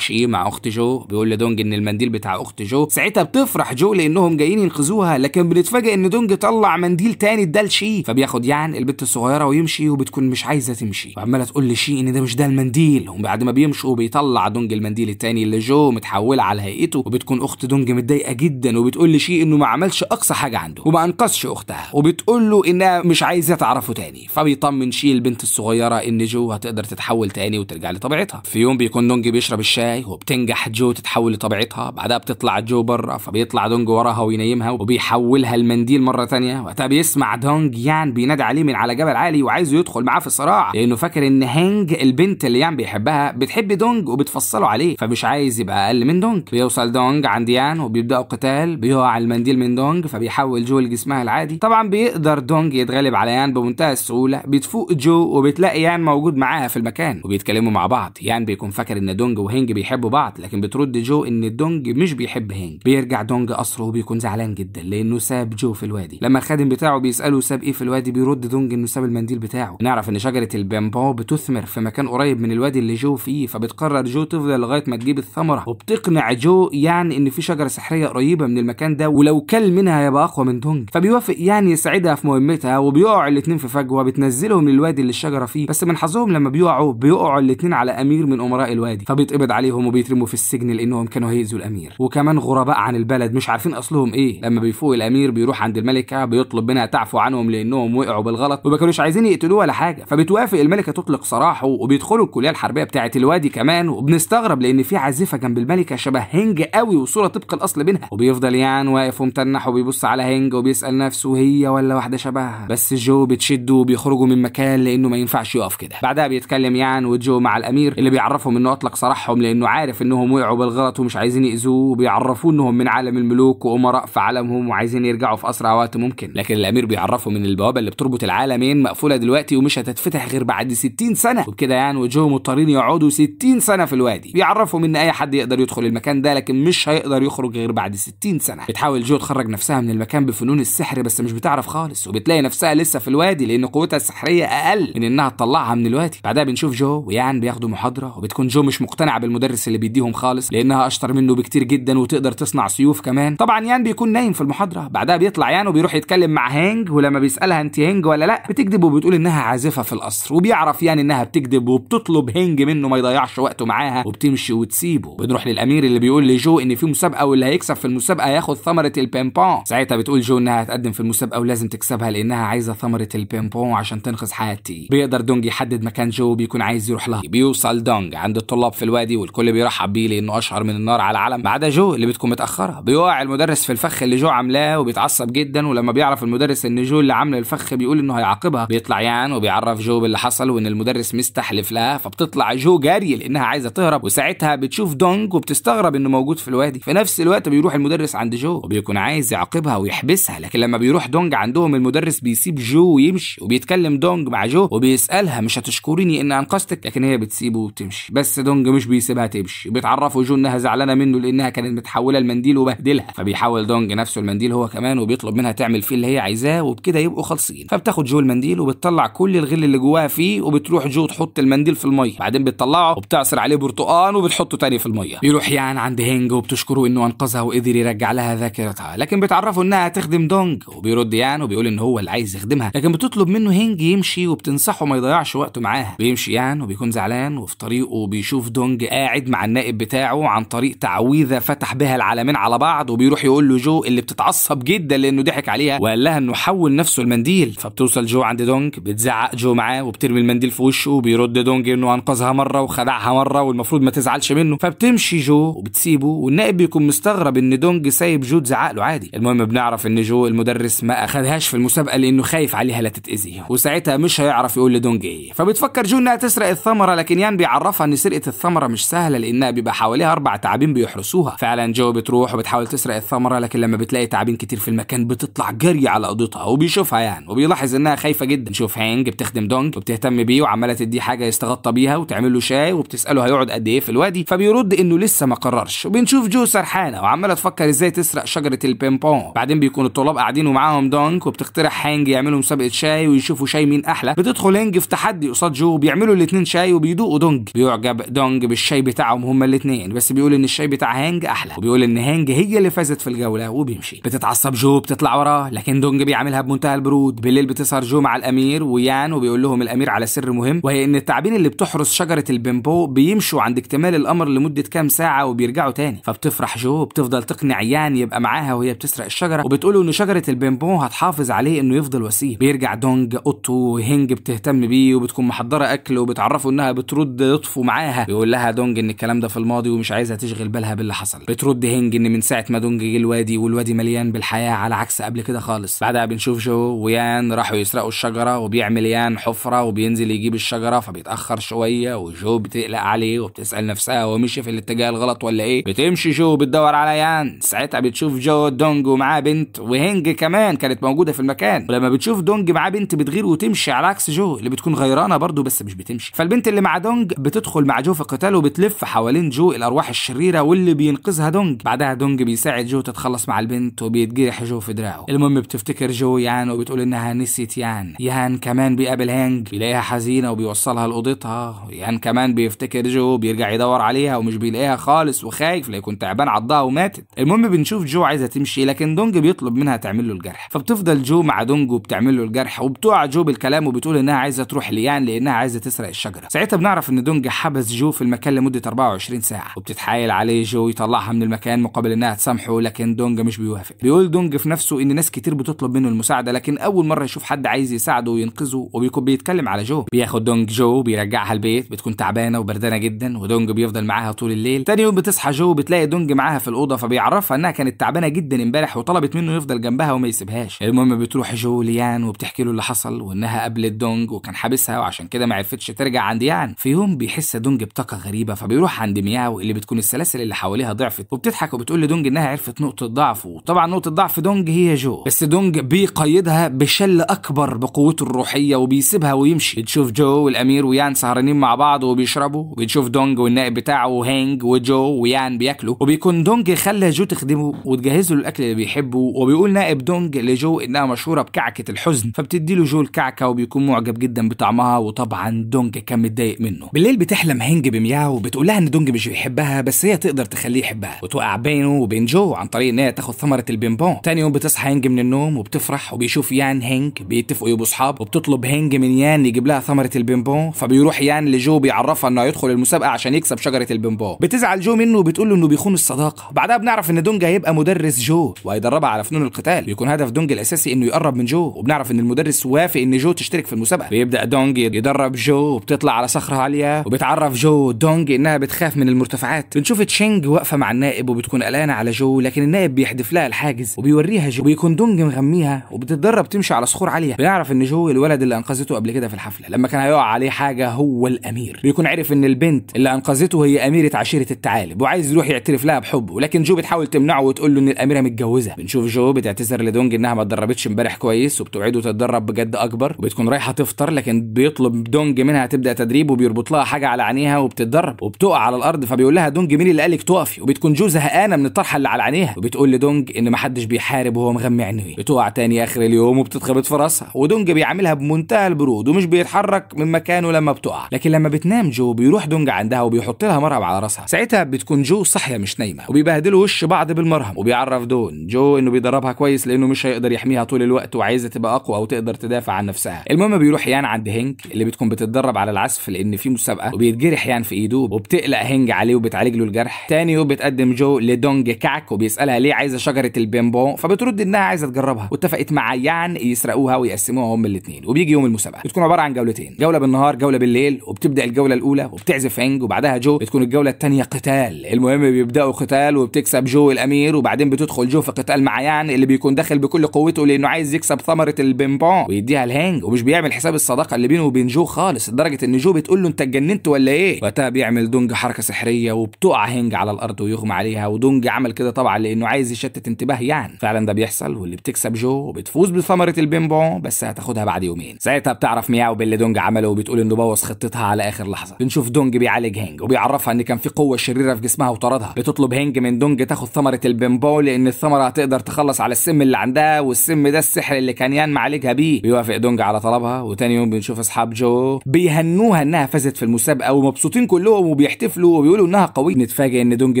شي مع اخت جو بيقول لدونج ان المنديل بتاع اخت جو ساعتها بتفرح جو لانهم جايين ينقذوها لكن بنتفاجئ ان دونج طلع منديل تاني ادال شي فبياخد يعني البت الصغيره ويمشي وبتكون مش عايزه تمشي وعماله تقول لشي ان ده مش ده المنديل وبعد ما بيمشوا بيطلع دونج المنديل التاني اللي جو متحوله على هيئته وبتكون اخت دونج متضايقه جدا وبتقول لشي انه ما عملش اقصى حاجه عنده وما انقذش اختها وبتقول له انها مش مش عايزاه تعرفه تاني فبيطمن شيل البنت الصغيرة إن جو هتقدر تتحول تاني وترجع لطبيعتها في يوم بيكون دونج بيشرب الشاي وبتنجح جو تتحول لطبيعتها بعدها بتطلع جو بره فبيطلع دونج وراها وينيمها وبيحولها المنديل مرة تانية وقتها بيسمع دونج يان بينادي عليه من على جبل عالي وعايزه يدخل معاه في الصراع لأنه فاكر إن هانج البنت اللي يان بيحبها بتحب دونج وبتفصله عليه فمش عايز يبقى أقل من دونج بيوصل دونج عند يان وبيبدأوا قتال بيقع المنديل من دونج فبيحول جو لجسمها العادي طبعا بيقدر دونج يتغلب بتقلب على يان بمنتهى السهولة بتفوق جو وبتلاقي يان موجود معاها في المكان وبيتكلموا مع بعض يان بيكون فاكر ان دونج وهينج بيحبوا بعض لكن بترد جو ان دونج مش بيحب هينج بيرجع دونج قصره وبيكون زعلان جدا لانه ساب جو في الوادي لما الخادم بتاعه بيساله ساب ايه في الوادي بيرد دونج انه ساب المنديل بتاعه نعرف ان شجرة البامبو بتثمر في مكان قريب من الوادي اللي جو فيه فبتقرر جو تفضل لغاية ما تجيب الثمرة وبتقنع جو يعني ان في شجرة سحرية قريبة من المكان ده ولو كل منها يبقى اقوى من دونج فبيوافق يعني يساعدها في مهمتها وب بيقعوا الاثنين في فجوه بتنزلهم للوادي اللي الشجره فيه بس من حظهم لما بيقعوا بيقعوا الاثنين على امير من امراء الوادي فبيتقبض عليهم وبيترموا في السجن لانهم كانوا هيأذوا الامير وكمان غرباء عن البلد مش عارفين اصلهم ايه لما بيفوق الامير بيروح عند الملكه بيطلب منها تعفو عنهم لانهم وقعوا بالغلط وما كانوش عايزين يقتلوه ولا حاجه فبتوافق الملكه تطلق سراحه وبيدخلوا الكليه الحربيه بتاعه الوادي كمان وبنستغرب لان في عازفه جنب الملكه شبه هنج قوي وصوره طبق الاصل بينها وبيفضل يعني واقف ومتنح وبيبص على هنج وبيسال نفسه هي ولا واحده شبهها بس بس جو بتشده وبيخرجوا من مكان لانه ما ينفعش يقف كده بعدها بيتكلم يان وجو مع الامير اللي بيعرفهم انه اطلق سراحهم لانه عارف انهم وقعوا بالغلط ومش عايزين ياذوه وبيعرفوه انهم من عالم الملوك وامراء في عالمهم وعايزين يرجعوا في اسرع وقت ممكن لكن الامير بيعرفه ان البوابه اللي بتربط العالمين مقفوله دلوقتي ومش هتتفتح غير بعد 60 سنه وبكده يان وجو مضطرين يقعدوا 60 سنه في الوادي بيعرفهم ان اي حد يقدر يدخل المكان ده لكن مش هيقدر يخرج غير بعد 60 سنه بتحاول جو تخرج نفسها من المكان بفنون السحر بس مش بتعرف خالص وبتلاقي نفسها لسه في الوادي لان قوتها السحريه اقل من انها تطلعها من الوادي بعدها بنشوف جو ويان بياخدوا محاضره وبتكون جو مش مقتنعه بالمدرس اللي بيديهم خالص لانها اشطر منه بكتير جدا وتقدر تصنع سيوف كمان طبعا يان بيكون نايم في المحاضره بعدها بيطلع يان وبيروح يتكلم مع هانج ولما بيسالها انت هانج ولا لا بتكذب وبتقول انها عازفه في القصر وبيعرف يعني انها بتكذب وبتطلب هانج منه ما يضيعش وقته معاها وبتمشي وتسيبه بنروح للامير اللي بيقول لجو ان في مسابقه واللي هيكسب في المسابقه ياخد ثمره البامبون ساعتها بتقول جو انها هتقدم في المسابقه ولازم تكسبها لانها عايزة ثمرة البينبون عشان تنقذ حياتي بيقدر دونج يحدد مكان جو بيكون عايز يروح لها بيوصل دونج عند الطلاب في الوادي والكل بيرحب بيه لأنه أشهر من النار على العلم ما عدا جو اللي بتكون متأخرة بيوقع المدرس في الفخ اللي جو عاملاه وبيتعصب جدا ولما بيعرف المدرس إن جو اللي عامل الفخ بيقول إنه هيعاقبها بيطلع يعني وبيعرف جو باللي حصل وإن المدرس مستحلف لها فبتطلع جو جاري لأنها عايزة تهرب وساعتها بتشوف دونج وبتستغرب إنه موجود في الوادي في نفس الوقت بيروح المدرس عند جو وبيكون عايز يعاقبها ويحبسها لكن لما بيروح دونج عندهم المدرس بيسيب بتسيب جو ويمشي وبيتكلم دونج مع جو وبيسالها مش هتشكريني ان انقذتك لكن هي بتسيبه وبتمشي بس دونج مش بيسيبها تمشي بتعرفه جو انها زعلانه منه لانها كانت متحوله المنديل وبهدلها فبيحول دونج نفسه المنديل هو كمان وبيطلب منها تعمل فيه اللي هي عايزاه وبكده يبقوا خالصين فبتاخد جو المنديل وبتطلع كل الغل اللي جواها فيه وبتروح جو تحط المنديل في الميه بعدين بتطلعه وبتعصر عليه برتقان وبتحطه تاني في الميه بيروح يعني عند هينج وبتشكره انه انقذها وقدر يرجع لها ذاكرتها لكن بتعرفه انها هتخدم دونج وبيرد يعني وبيقول ان هو اللي عايز بيستخدمها لكن بتطلب منه هينج يمشي وبتنصحه ما يضيعش وقته معاها بيمشي يعني وبيكون زعلان وفي طريقه بيشوف دونج قاعد مع النائب بتاعه عن طريق تعويذه فتح بها العالمين على بعض وبيروح يقول له جو اللي بتتعصب جدا لانه ضحك عليها وقال لها انه حول نفسه المنديل فبتوصل جو عند دونج بتزعق جو معاه وبترمي المنديل في وشه وبيرد دونج انه انقذها مره وخدعها مره والمفروض ما تزعلش منه فبتمشي جو وبتسيبه والنائب بيكون مستغرب ان دونج سايب جو تزعق له عادي المهم بنعرف ان جو المدرس ما اخذهاش في المسابقه لانه خايف عليها لا تتأذي وساعتها مش هيعرف يقول لدونج ايه فبتفكر جون انها تسرق الثمره لكن يان بيعرفها ان سرقه الثمره مش سهله لانها بيبقى حواليها اربع تعابين بيحرسوها فعلا جو بتروح وبتحاول تسرق الثمره لكن لما بتلاقي تعابين كتير في المكان بتطلع جري على اوضتها وبيشوفها يان يعني، وبيلاحظ انها خايفه جدا شوف هانج بتخدم دونج وبتهتم بيه وعماله تديه حاجه يستغطى بيها وتعمل له شاي وبتساله هيقعد قد ايه في الوادي فبيرد انه لسه ما قررش وبنشوف جو سرحانه وعماله تفكر ازاي تسرق شجره البينبون بعدين بيكون الطلاب قاعدين ومعاهم دونج وبتقترح هانج بيعملوا مسابقه شاي ويشوفوا شاي مين احلى بتدخل هينج في تحدي قصاد جو بيعملوا الاثنين شاي وبيدوقوا دونج بيعجب دونج بالشاي بتاعهم هما الاثنين بس بيقول ان الشاي بتاع هانج احلى وبيقول ان هانج هي اللي فازت في الجوله وبيمشي بتتعصب جو بتطلع وراه لكن دونج بيعملها بمنتهى البرود بالليل بتسهر جو مع الامير ويان وبيقول لهم الامير على سر مهم وهي ان التعابين اللي بتحرس شجره البيمبو بيمشوا عند اكتمال القمر لمده كام ساعه وبيرجعوا تاني فبتفرح جو بتفضل تقنع يان يبقى معاها وهي بتسرق الشجره وبتقول ان شجره البيمبو هتحافظ عليه انه يفضل الوسيم بيرجع دونج اوتو وهينج بتهتم بيه وبتكون محضره اكل وبتعرفه انها بترد لطفه معاها بيقول لها دونج ان الكلام ده في الماضي ومش عايزها تشغل بالها باللي حصل بترد هينج ان من ساعه ما دونج جه الوادي والوادي مليان بالحياه على عكس قبل كده خالص بعدها بنشوف جو ويان راحوا يسرقوا الشجره وبيعمل يان حفره وبينزل يجيب الشجره فبيتاخر شويه وجو بتقلق عليه وبتسال نفسها هو مشي في الاتجاه الغلط ولا ايه بتمشي جو بتدور على يان ساعتها بتشوف جو دونج ومعاه بنت وهينج كمان كانت موجوده في المكان ولما وتشوف دونج معاه بنت بتغير وتمشي على عكس جو اللي بتكون غيرانه برضه بس مش بتمشي فالبنت اللي مع دونج بتدخل مع جو في قتال وبتلف حوالين جو الارواح الشريره واللي بينقذها دونج بعدها دونج بيساعد جو تتخلص مع البنت وبيتجرح جو في دراعه المهم بتفتكر جو يان وبتقول انها نسيت يان يان كمان بيقابل هانج بيلاقيها حزينه وبيوصلها لاوضتها يان كمان بيفتكر جو بيرجع يدور عليها ومش بيلاقيها خالص وخايف لا يكون تعبان عضها وماتت المهم بنشوف جو عايزه تمشي لكن دونج بيطلب منها تعمل له الجرح فبتفضل جو مع دونج وبتعمل له الجرح وبتوع جو بالكلام وبتقول انها عايزه تروح ليان لانها عايزه تسرق الشجره ساعتها بنعرف ان دونج حبس جو في المكان لمده 24 ساعه وبتتحايل عليه جو يطلعها من المكان مقابل انها تسامحه لكن دونج مش بيوافق بيقول دونج في نفسه ان ناس كتير بتطلب منه المساعده لكن اول مره يشوف حد عايز يساعده وينقذه وبيكون بيتكلم على جو بياخد دونج جو بيرجعها البيت بتكون تعبانه وبردانه جدا ودونج بيفضل معاها طول الليل تاني يوم بتصحى جو بتلاقي دونج معاها في الاوضه فبيعرفها انها كانت تعبانه جدا امبارح وطلبت منه يفضل جنبها وما يسيبهاش المهم بتروح جو ليان وبتحكي له اللي حصل وانها قابلت دونج وكان حابسها وعشان كده ما عرفتش ترجع عند يان في يوم بيحس دونج بطاقه غريبه فبيروح عند مياو اللي بتكون السلاسل اللي حواليها ضعفت وبتضحك وبتقول لدونج انها عرفت نقطه ضعفه وطبعا نقطه ضعف دونج هي جو بس دونج بيقيدها بشل اكبر بقوته الروحيه وبيسيبها ويمشي بتشوف جو والامير ويان سهرانين مع بعض وبيشربوا وبتشوف دونج والنائب بتاعه هينج وجو ويان بياكلوا وبيكون دونج خلى جو تخدمه وتجهز له الاكل اللي بيحبه وبيقول نائب دونج لجو انها مشهوره بكعك كعكه الحزن فبتدي له جول كعكه وبيكون معجب جدا بطعمها وطبعا دونج كان متضايق منه بالليل بتحلم هينج بمياو لها ان دونج مش بيحبها بس هي تقدر تخليه يحبها وتوقع بينه وبين جو عن طريق ان هي تاخد ثمره البينبون تاني يوم بتصحى هينج من النوم وبتفرح وبيشوف يان هينج بيتفقوا يبقوا اصحاب وبتطلب هينج من يان يجيب لها ثمره البينبون فبيروح يان لجو بيعرفها انه هيدخل المسابقه عشان يكسب شجره البينبون بتزعل جو منه وبتقول له انه بيخون الصداقه بعدها بنعرف ان دونج هيبقى مدرس جو وهيدربها على فنون القتال بيكون هدف دونج الاساسي انه يقرب من جو وبنعرف ان المدرس وافق ان جو تشترك في المسابقه بيبدا دونج يدرب جو وبتطلع على صخره عاليه وبتعرف جو دونج انها بتخاف من المرتفعات بنشوف تشينج واقفه مع النائب وبتكون قلقانه على جو لكن النائب بيحدف لها الحاجز وبيوريها جو وبيكون دونج مغميها وبتتدرب تمشي على صخور عاليه بنعرف ان جو الولد اللي انقذته قبل كده في الحفله لما كان هيقع عليه حاجه هو الامير بيكون عرف ان البنت اللي انقذته هي اميره عشيره الثعالب وعايز يروح يعترف لها بحبه لكن جو بتحاول تمنعه وتقول له ان الاميره متجوزه بنشوف جو بتعتذر لدونج انها ما اتدربتش امبارح كويس بس وبتقعده تتدرب بجد اكبر وبتكون رايحه تفطر لكن بيطلب دونج منها تبدا تدريب وبيربط لها حاجه على عينيها وبتتدرب وبتقع على الارض فبيقول لها دونج مين اللي قالك تقفي وبتكون جو زهقانه من الطرحه اللي على عينيها وبتقول لدونج ان محدش بيحارب وهو مغمي عينيه بتقع تاني اخر اليوم وبتتخبط في راسها ودونج بيعاملها بمنتهى البرود ومش بيتحرك من مكانه لما بتقع لكن لما بتنام جو بيروح دونج عندها وبيحط لها مرهم على راسها ساعتها بتكون جو صاحيه مش نايمه وبيبهدلوا وش بعض بالمرهم وبيعرف دون جو انه بيدربها كويس لانه مش هيقدر يحميها طول الوقت وعايز عايزه تبقى اقوى او تقدر تدافع عن نفسها المهم بيروح يان عند هينج اللي بتكون بتتدرب على العزف لان في مسابقه وبيتجرح يان في ايده وبتقلق هينج عليه وبتعالج له الجرح تاني يوم بتقدم جو لدونج كعك وبيسالها ليه عايزه شجره البيمبو فبترد انها عايزه تجربها واتفقت مع يان يسرقوها ويقسموها هم الاثنين وبيجي يوم المسابقه بتكون عباره عن جولتين جوله بالنهار جوله بالليل وبتبدا الجوله الاولى وبتعزف هينج وبعدها جو بتكون الجوله الثانيه قتال المهم بيبداوا قتال وبتكسب جو الامير وبعدين بتدخل جو في قتال مع يان اللي بيكون داخل بكل قوته لانه عايز يكسب ثمره البنبون ويديها الهانج ومش بيعمل حساب الصداقه اللي بينه وبين جو خالص لدرجه ان جو بتقول له انت اتجننت ولا ايه وقتها بيعمل دونج حركه سحريه وبتقع هانج على الارض ويغمى عليها ودونج عمل كده طبعا لانه عايز يشتت انتباه يعني فعلا ده بيحصل واللي بتكسب جو بتفوز بثمره البنبون بس هتاخدها بعد يومين ساعتها بتعرف مياو باللي دونج عمله وبتقول انه بوظ خطتها على اخر لحظه بنشوف دونج بيعالج هانج وبيعرفها ان كان في قوه شريره في جسمها وطردها بتطلب هانج من دونج تاخد ثمره البنبون لان الثمره هتقدر تخلص على السم اللي عندها والسم ده السحر اللي كان يعني يان معالجها بيه بيوافق دونج على طلبها وتاني يوم بنشوف اصحاب جو بيهنوها انها فازت في المسابقه ومبسوطين كلهم وبيحتفلوا وبيقولوا انها قويه نتفاجئ ان دونج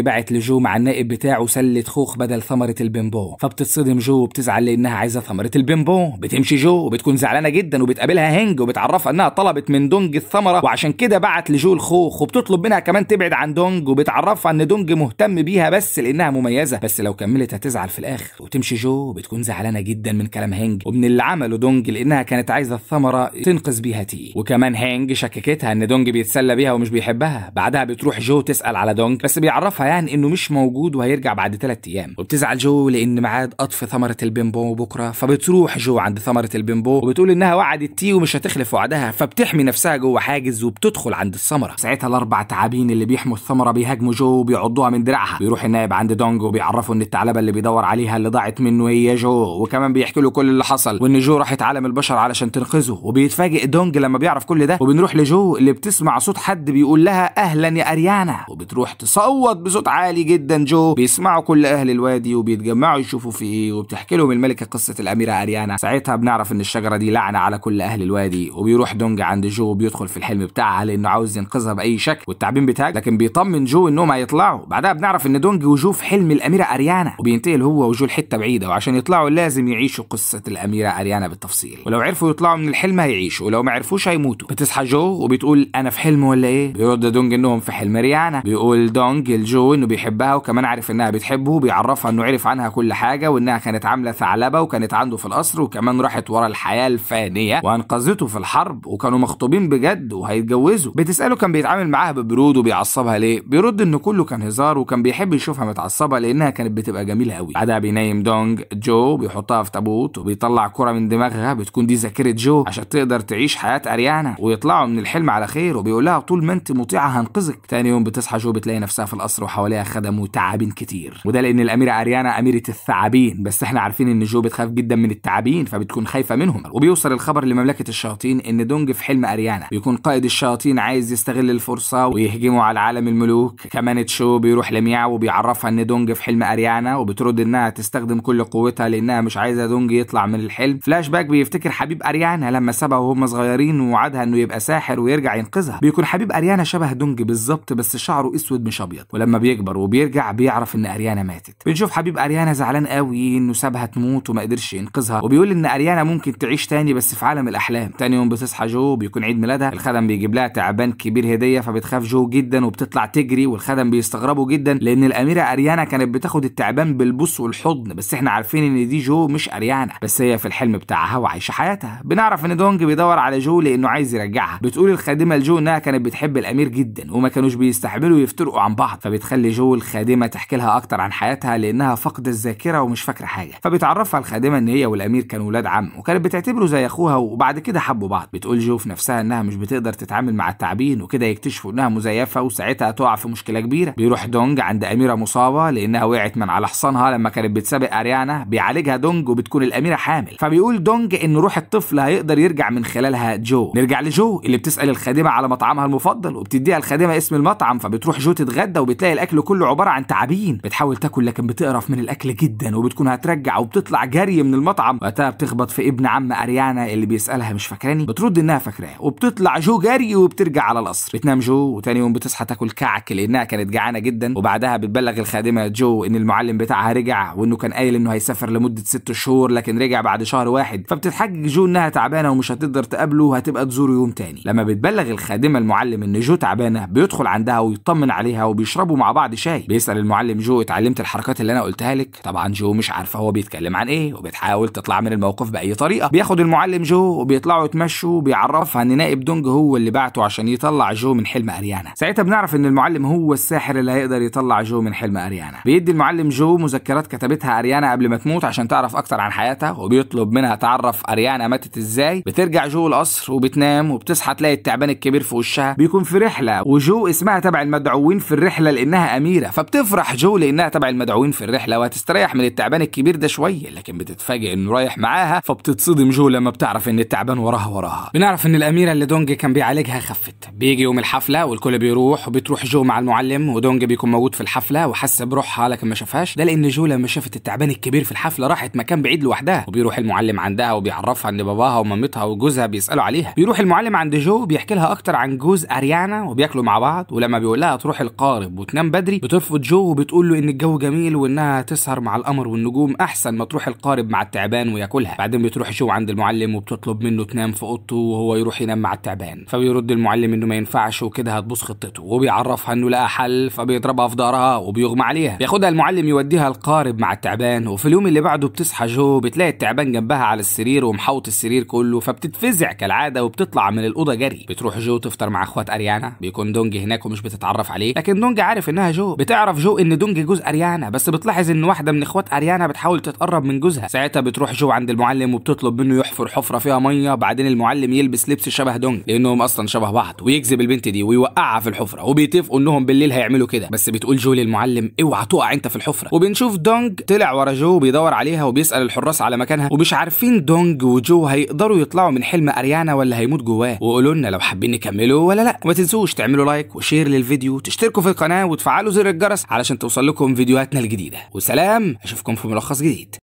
بعت لجو مع النائب بتاعه سله خوخ بدل ثمره البيمبو فبتتصدم جو وبتزعل لانها عايزه ثمره البيمبو بتمشي جو وبتكون زعلانه جدا وبتقابلها هنج وبتعرفها انها طلبت من دونج الثمره وعشان كده بعت لجو الخوخ وبتطلب منها كمان تبعد عن دونج وبتعرفها ان دونج مهتم بيها بس لانها مميزه بس لو كملت هتزعل في الاخر وتمشي جو وبتكون زعلانه جدا من كلام هنج من اللي عمله دونج لانها كانت عايزه الثمره تنقذ بيها تي وكمان هانج شككتها ان دونج بيتسلى بيها ومش بيحبها بعدها بتروح جو تسال على دونج بس بيعرفها يعني انه مش موجود وهيرجع بعد ثلاث ايام وبتزعل جو لان ميعاد قطف ثمره البيمبو بكره فبتروح جو عند ثمره البيمبو وبتقول انها وعدت تي ومش هتخلف وعدها فبتحمي نفسها جوه حاجز وبتدخل عند الثمره ساعتها الاربع تعابين اللي بيحموا الثمره بيهاجموا جو وبيعضوها من دراعها بيروح النائب عند دونج وبيعرفه ان الثعلبه اللي بيدور عليها اللي ضاعت منه هي جو وكمان بيحكي له كل اللي حصل حصل وان جو راح يتعلم البشر علشان تنقذه وبيتفاجئ دونج لما بيعرف كل ده وبنروح لجو اللي بتسمع صوت حد بيقول لها اهلا يا اريانا وبتروح تصوت بصوت عالي جدا جو بيسمعوا كل اهل الوادي وبيتجمعوا يشوفوا في ايه وبتحكي لهم الملكه قصه الاميره اريانا ساعتها بنعرف ان الشجره دي لعنه على كل اهل الوادي وبيروح دونج عند جو وبيدخل في الحلم بتاعها لانه عاوز ينقذها باي شكل والتعبين بتاعك لكن بيطمن جو انهم هيطلعوا بعدها بنعرف ان دونج وجو في حلم الاميره اريانا وبينتقل هو وجو لحته بعيده وعشان يطلعوا لازم يعيشوا قصه الاميره الأميرة أريانا بالتفصيل ولو عرفوا يطلعوا من الحلم هيعيشوا ولو ما عرفوش هيموتوا بتصحى جو وبتقول أنا في حلم ولا إيه بيرد دونج إنهم في حلم ريانا بيقول دونج لجو إنه بيحبها وكمان عارف إنها بتحبه وبيعرفها إنه عرف عنها كل حاجة وإنها كانت عاملة ثعلبة وكانت عنده في القصر وكمان راحت ورا الحياة الفانية وأنقذته في الحرب وكانوا مخطوبين بجد وهيتجوزوا بتسأله كان بيتعامل معاها ببرود وبيعصبها ليه بيرد إن كله كان هزار وكان بيحب يشوفها متعصبة لأنها كانت بتبقى جميلة قوي بعدها بينيم دونج جو بيحطها في تابوت وبيطلع كرة من دماغها بتكون دي ذاكرة جو عشان تقدر تعيش حياة أريانا ويطلعوا من الحلم على خير وبيقولها طول ما أنت مطيعة هنقذك تاني يوم بتصحى جو بتلاقي نفسها في القصر وحواليها خدم وتعابين كتير وده لأن الأميرة أريانا أميرة الثعابين بس احنا عارفين إن جو بتخاف جدا من التعابين فبتكون خايفة منهم وبيوصل الخبر لمملكة الشياطين إن دونج في حلم أريانا بيكون قائد الشياطين عايز يستغل الفرصة ويهجموا على عالم الملوك كمان تشو بيروح لميا وبيعرفها إن دونج في حلم أريانا وبترد إنها تستخدم كل قوتها لأنها مش عايزة دونج يطلع من الحلم فلاش باك بيفتكر حبيب اريانا لما سابها وهم صغيرين ووعدها انه يبقى ساحر ويرجع ينقذها بيكون حبيب اريانا شبه دونج بالظبط بس شعره اسود مش ابيض ولما بيكبر وبيرجع بيعرف ان اريانا ماتت بنشوف حبيب اريانا زعلان قوي انه سابها تموت وما قدرش ينقذها وبيقول ان اريانا ممكن تعيش تاني بس في عالم الاحلام تاني يوم بتصحى جو بيكون عيد ميلادها الخدم بيجيب لها تعبان كبير هديه فبتخاف جو جدا وبتطلع تجري والخدم بيستغربوا جدا لان الاميره اريانا كانت بتاخد التعبان بالبوس والحضن بس احنا عارفين ان دي جو مش اريانا بس هي في الحلم بتاعها وعايشه حياتها بنعرف ان دونج بيدور على جو لانه عايز يرجعها بتقول الخادمه لجو انها كانت بتحب الامير جدا وما كانوش بيستحملوا يفترقوا عن بعض فبتخلي جو الخادمه تحكي لها اكتر عن حياتها لانها فاقده الذاكره ومش فاكره حاجه فبتعرفها الخادمه ان هي والامير كانوا ولاد عم وكانت بتعتبره زي اخوها وبعد كده حبوا بعض بتقول جو في نفسها انها مش بتقدر تتعامل مع التعبين وكده يكتشفوا انها مزيفه وساعتها تقع في مشكله كبيره بيروح دونج عند اميره مصابه لانها وقعت من على حصانها لما كانت بتسابق اريانا بيعالجها دونج وبتكون الاميره حامل كامل فبيقول دونج ان روح الطفل هيقدر يرجع من خلالها جو نرجع لجو اللي بتسال الخادمه على مطعمها المفضل وبتديها الخادمه اسم المطعم فبتروح جو تتغدى وبتلاقي الاكل كله عباره عن تعابين بتحاول تاكل لكن بتقرف من الاكل جدا وبتكون هترجع وبتطلع جري من المطعم وقتها بتخبط في ابن عم اريانا اللي بيسالها مش فاكراني بترد انها فاكراه وبتطلع جو جري وبترجع على القصر بتنام جو وتاني يوم بتصحى تاكل كعك لانها كانت جعانه جدا وبعدها بتبلغ الخادمه جو ان المعلم بتاعها رجع وانه كان قايل انه هيسافر لمده ست شهور لكن رجع بعد بعد شهر واحد فبتتحجج جو انها تعبانه ومش هتقدر تقابله وهتبقى تزوره يوم تاني لما بتبلغ الخادمه المعلم ان جو تعبانه بيدخل عندها ويطمن عليها وبيشربوا مع بعض شاي بيسال المعلم جو اتعلمت الحركات اللي انا قلتها لك طبعا جو مش عارفه هو بيتكلم عن ايه وبتحاول تطلع من الموقف باي طريقه بياخد المعلم جو وبيطلعوا يتمشوا وبيعرفها ان نائب دونج هو اللي بعته عشان يطلع جو من حلم اريانا ساعتها بنعرف ان المعلم هو الساحر اللي هيقدر يطلع جو من حلم اريانا بيدي المعلم جو مذكرات كتبتها اريانا قبل ما تموت عشان تعرف اكتر عن حياتها وبيطلع بيطلب منها تعرف اريانا ماتت ازاي بترجع جو القصر وبتنام وبتصحى تلاقي التعبان الكبير في وشها بيكون في رحله وجو اسمها تبع المدعوين في الرحله لانها اميره فبتفرح جو لانها تبع المدعوين في الرحله وهتستريح من التعبان الكبير ده شويه لكن بتتفاجئ انه رايح معاها فبتتصدم جو لما بتعرف ان التعبان وراها وراها بنعرف ان الاميره اللي دونج كان بيعالجها خفت بيجي يوم الحفله والكل بيروح وبتروح جو مع المعلم ودونج بيكون موجود في الحفله وحاسه بروحها لكن ما شافهاش ده لان جو لما شافت التعبان الكبير في الحفله راحت مكان بعيد لوحدها وبيروح المعلم عندها وبيعرفها ان باباها ومامتها وجوزها بيسالوا عليها بيروح المعلم عند جو بيحكي لها اكتر عن جوز اريانا وبياكلوا مع بعض ولما بيقول لها تروح القارب وتنام بدري بترفض جو وبتقول له ان الجو جميل وانها تسهر مع القمر والنجوم احسن ما تروح القارب مع التعبان وياكلها بعدين بتروح جو عند المعلم وبتطلب منه تنام في اوضته وهو يروح ينام مع التعبان فبيرد المعلم انه ما ينفعش وكده هتبوظ خطته وبيعرفها انه لقى حل فبيضربها في ضهرها وبيغمى عليها بياخدها المعلم يوديها القارب مع التعبان وفي اليوم اللي بعده بتصحى جو بتلاقي التعبان تعبان جنبها على السرير ومحوط السرير كله فبتتفزع كالعاده وبتطلع من الاوضه جري بتروح جو تفطر مع اخوات اريانا بيكون دونج هناك ومش بتتعرف عليه لكن دونج عارف انها جو بتعرف جو ان دونج جوز اريانا بس بتلاحظ ان واحده من اخوات اريانا بتحاول تتقرب من جوزها ساعتها بتروح جو عند المعلم وبتطلب منه يحفر حفره فيها ميه بعدين المعلم يلبس لبس شبه دونج لانهم اصلا شبه بعض ويجذب البنت دي ويوقعها في الحفره وبيتفقوا انهم بالليل هيعملوا كده بس بتقول جو للمعلم اوعى تقع انت في الحفره وبنشوف دونج طلع ورا جو بيدور عليها وبيسال الحراس على مكانها ومش عارفين دونج وجو هيقدروا يطلعوا من حلم اريانا ولا هيموت جواه وقولوا لنا لو حابين نكمله ولا لا وما تنسوش تعملوا لايك وشير للفيديو وتشتركوا في القناه وتفعلوا زر الجرس علشان توصل لكم فيديوهاتنا الجديده وسلام اشوفكم في ملخص جديد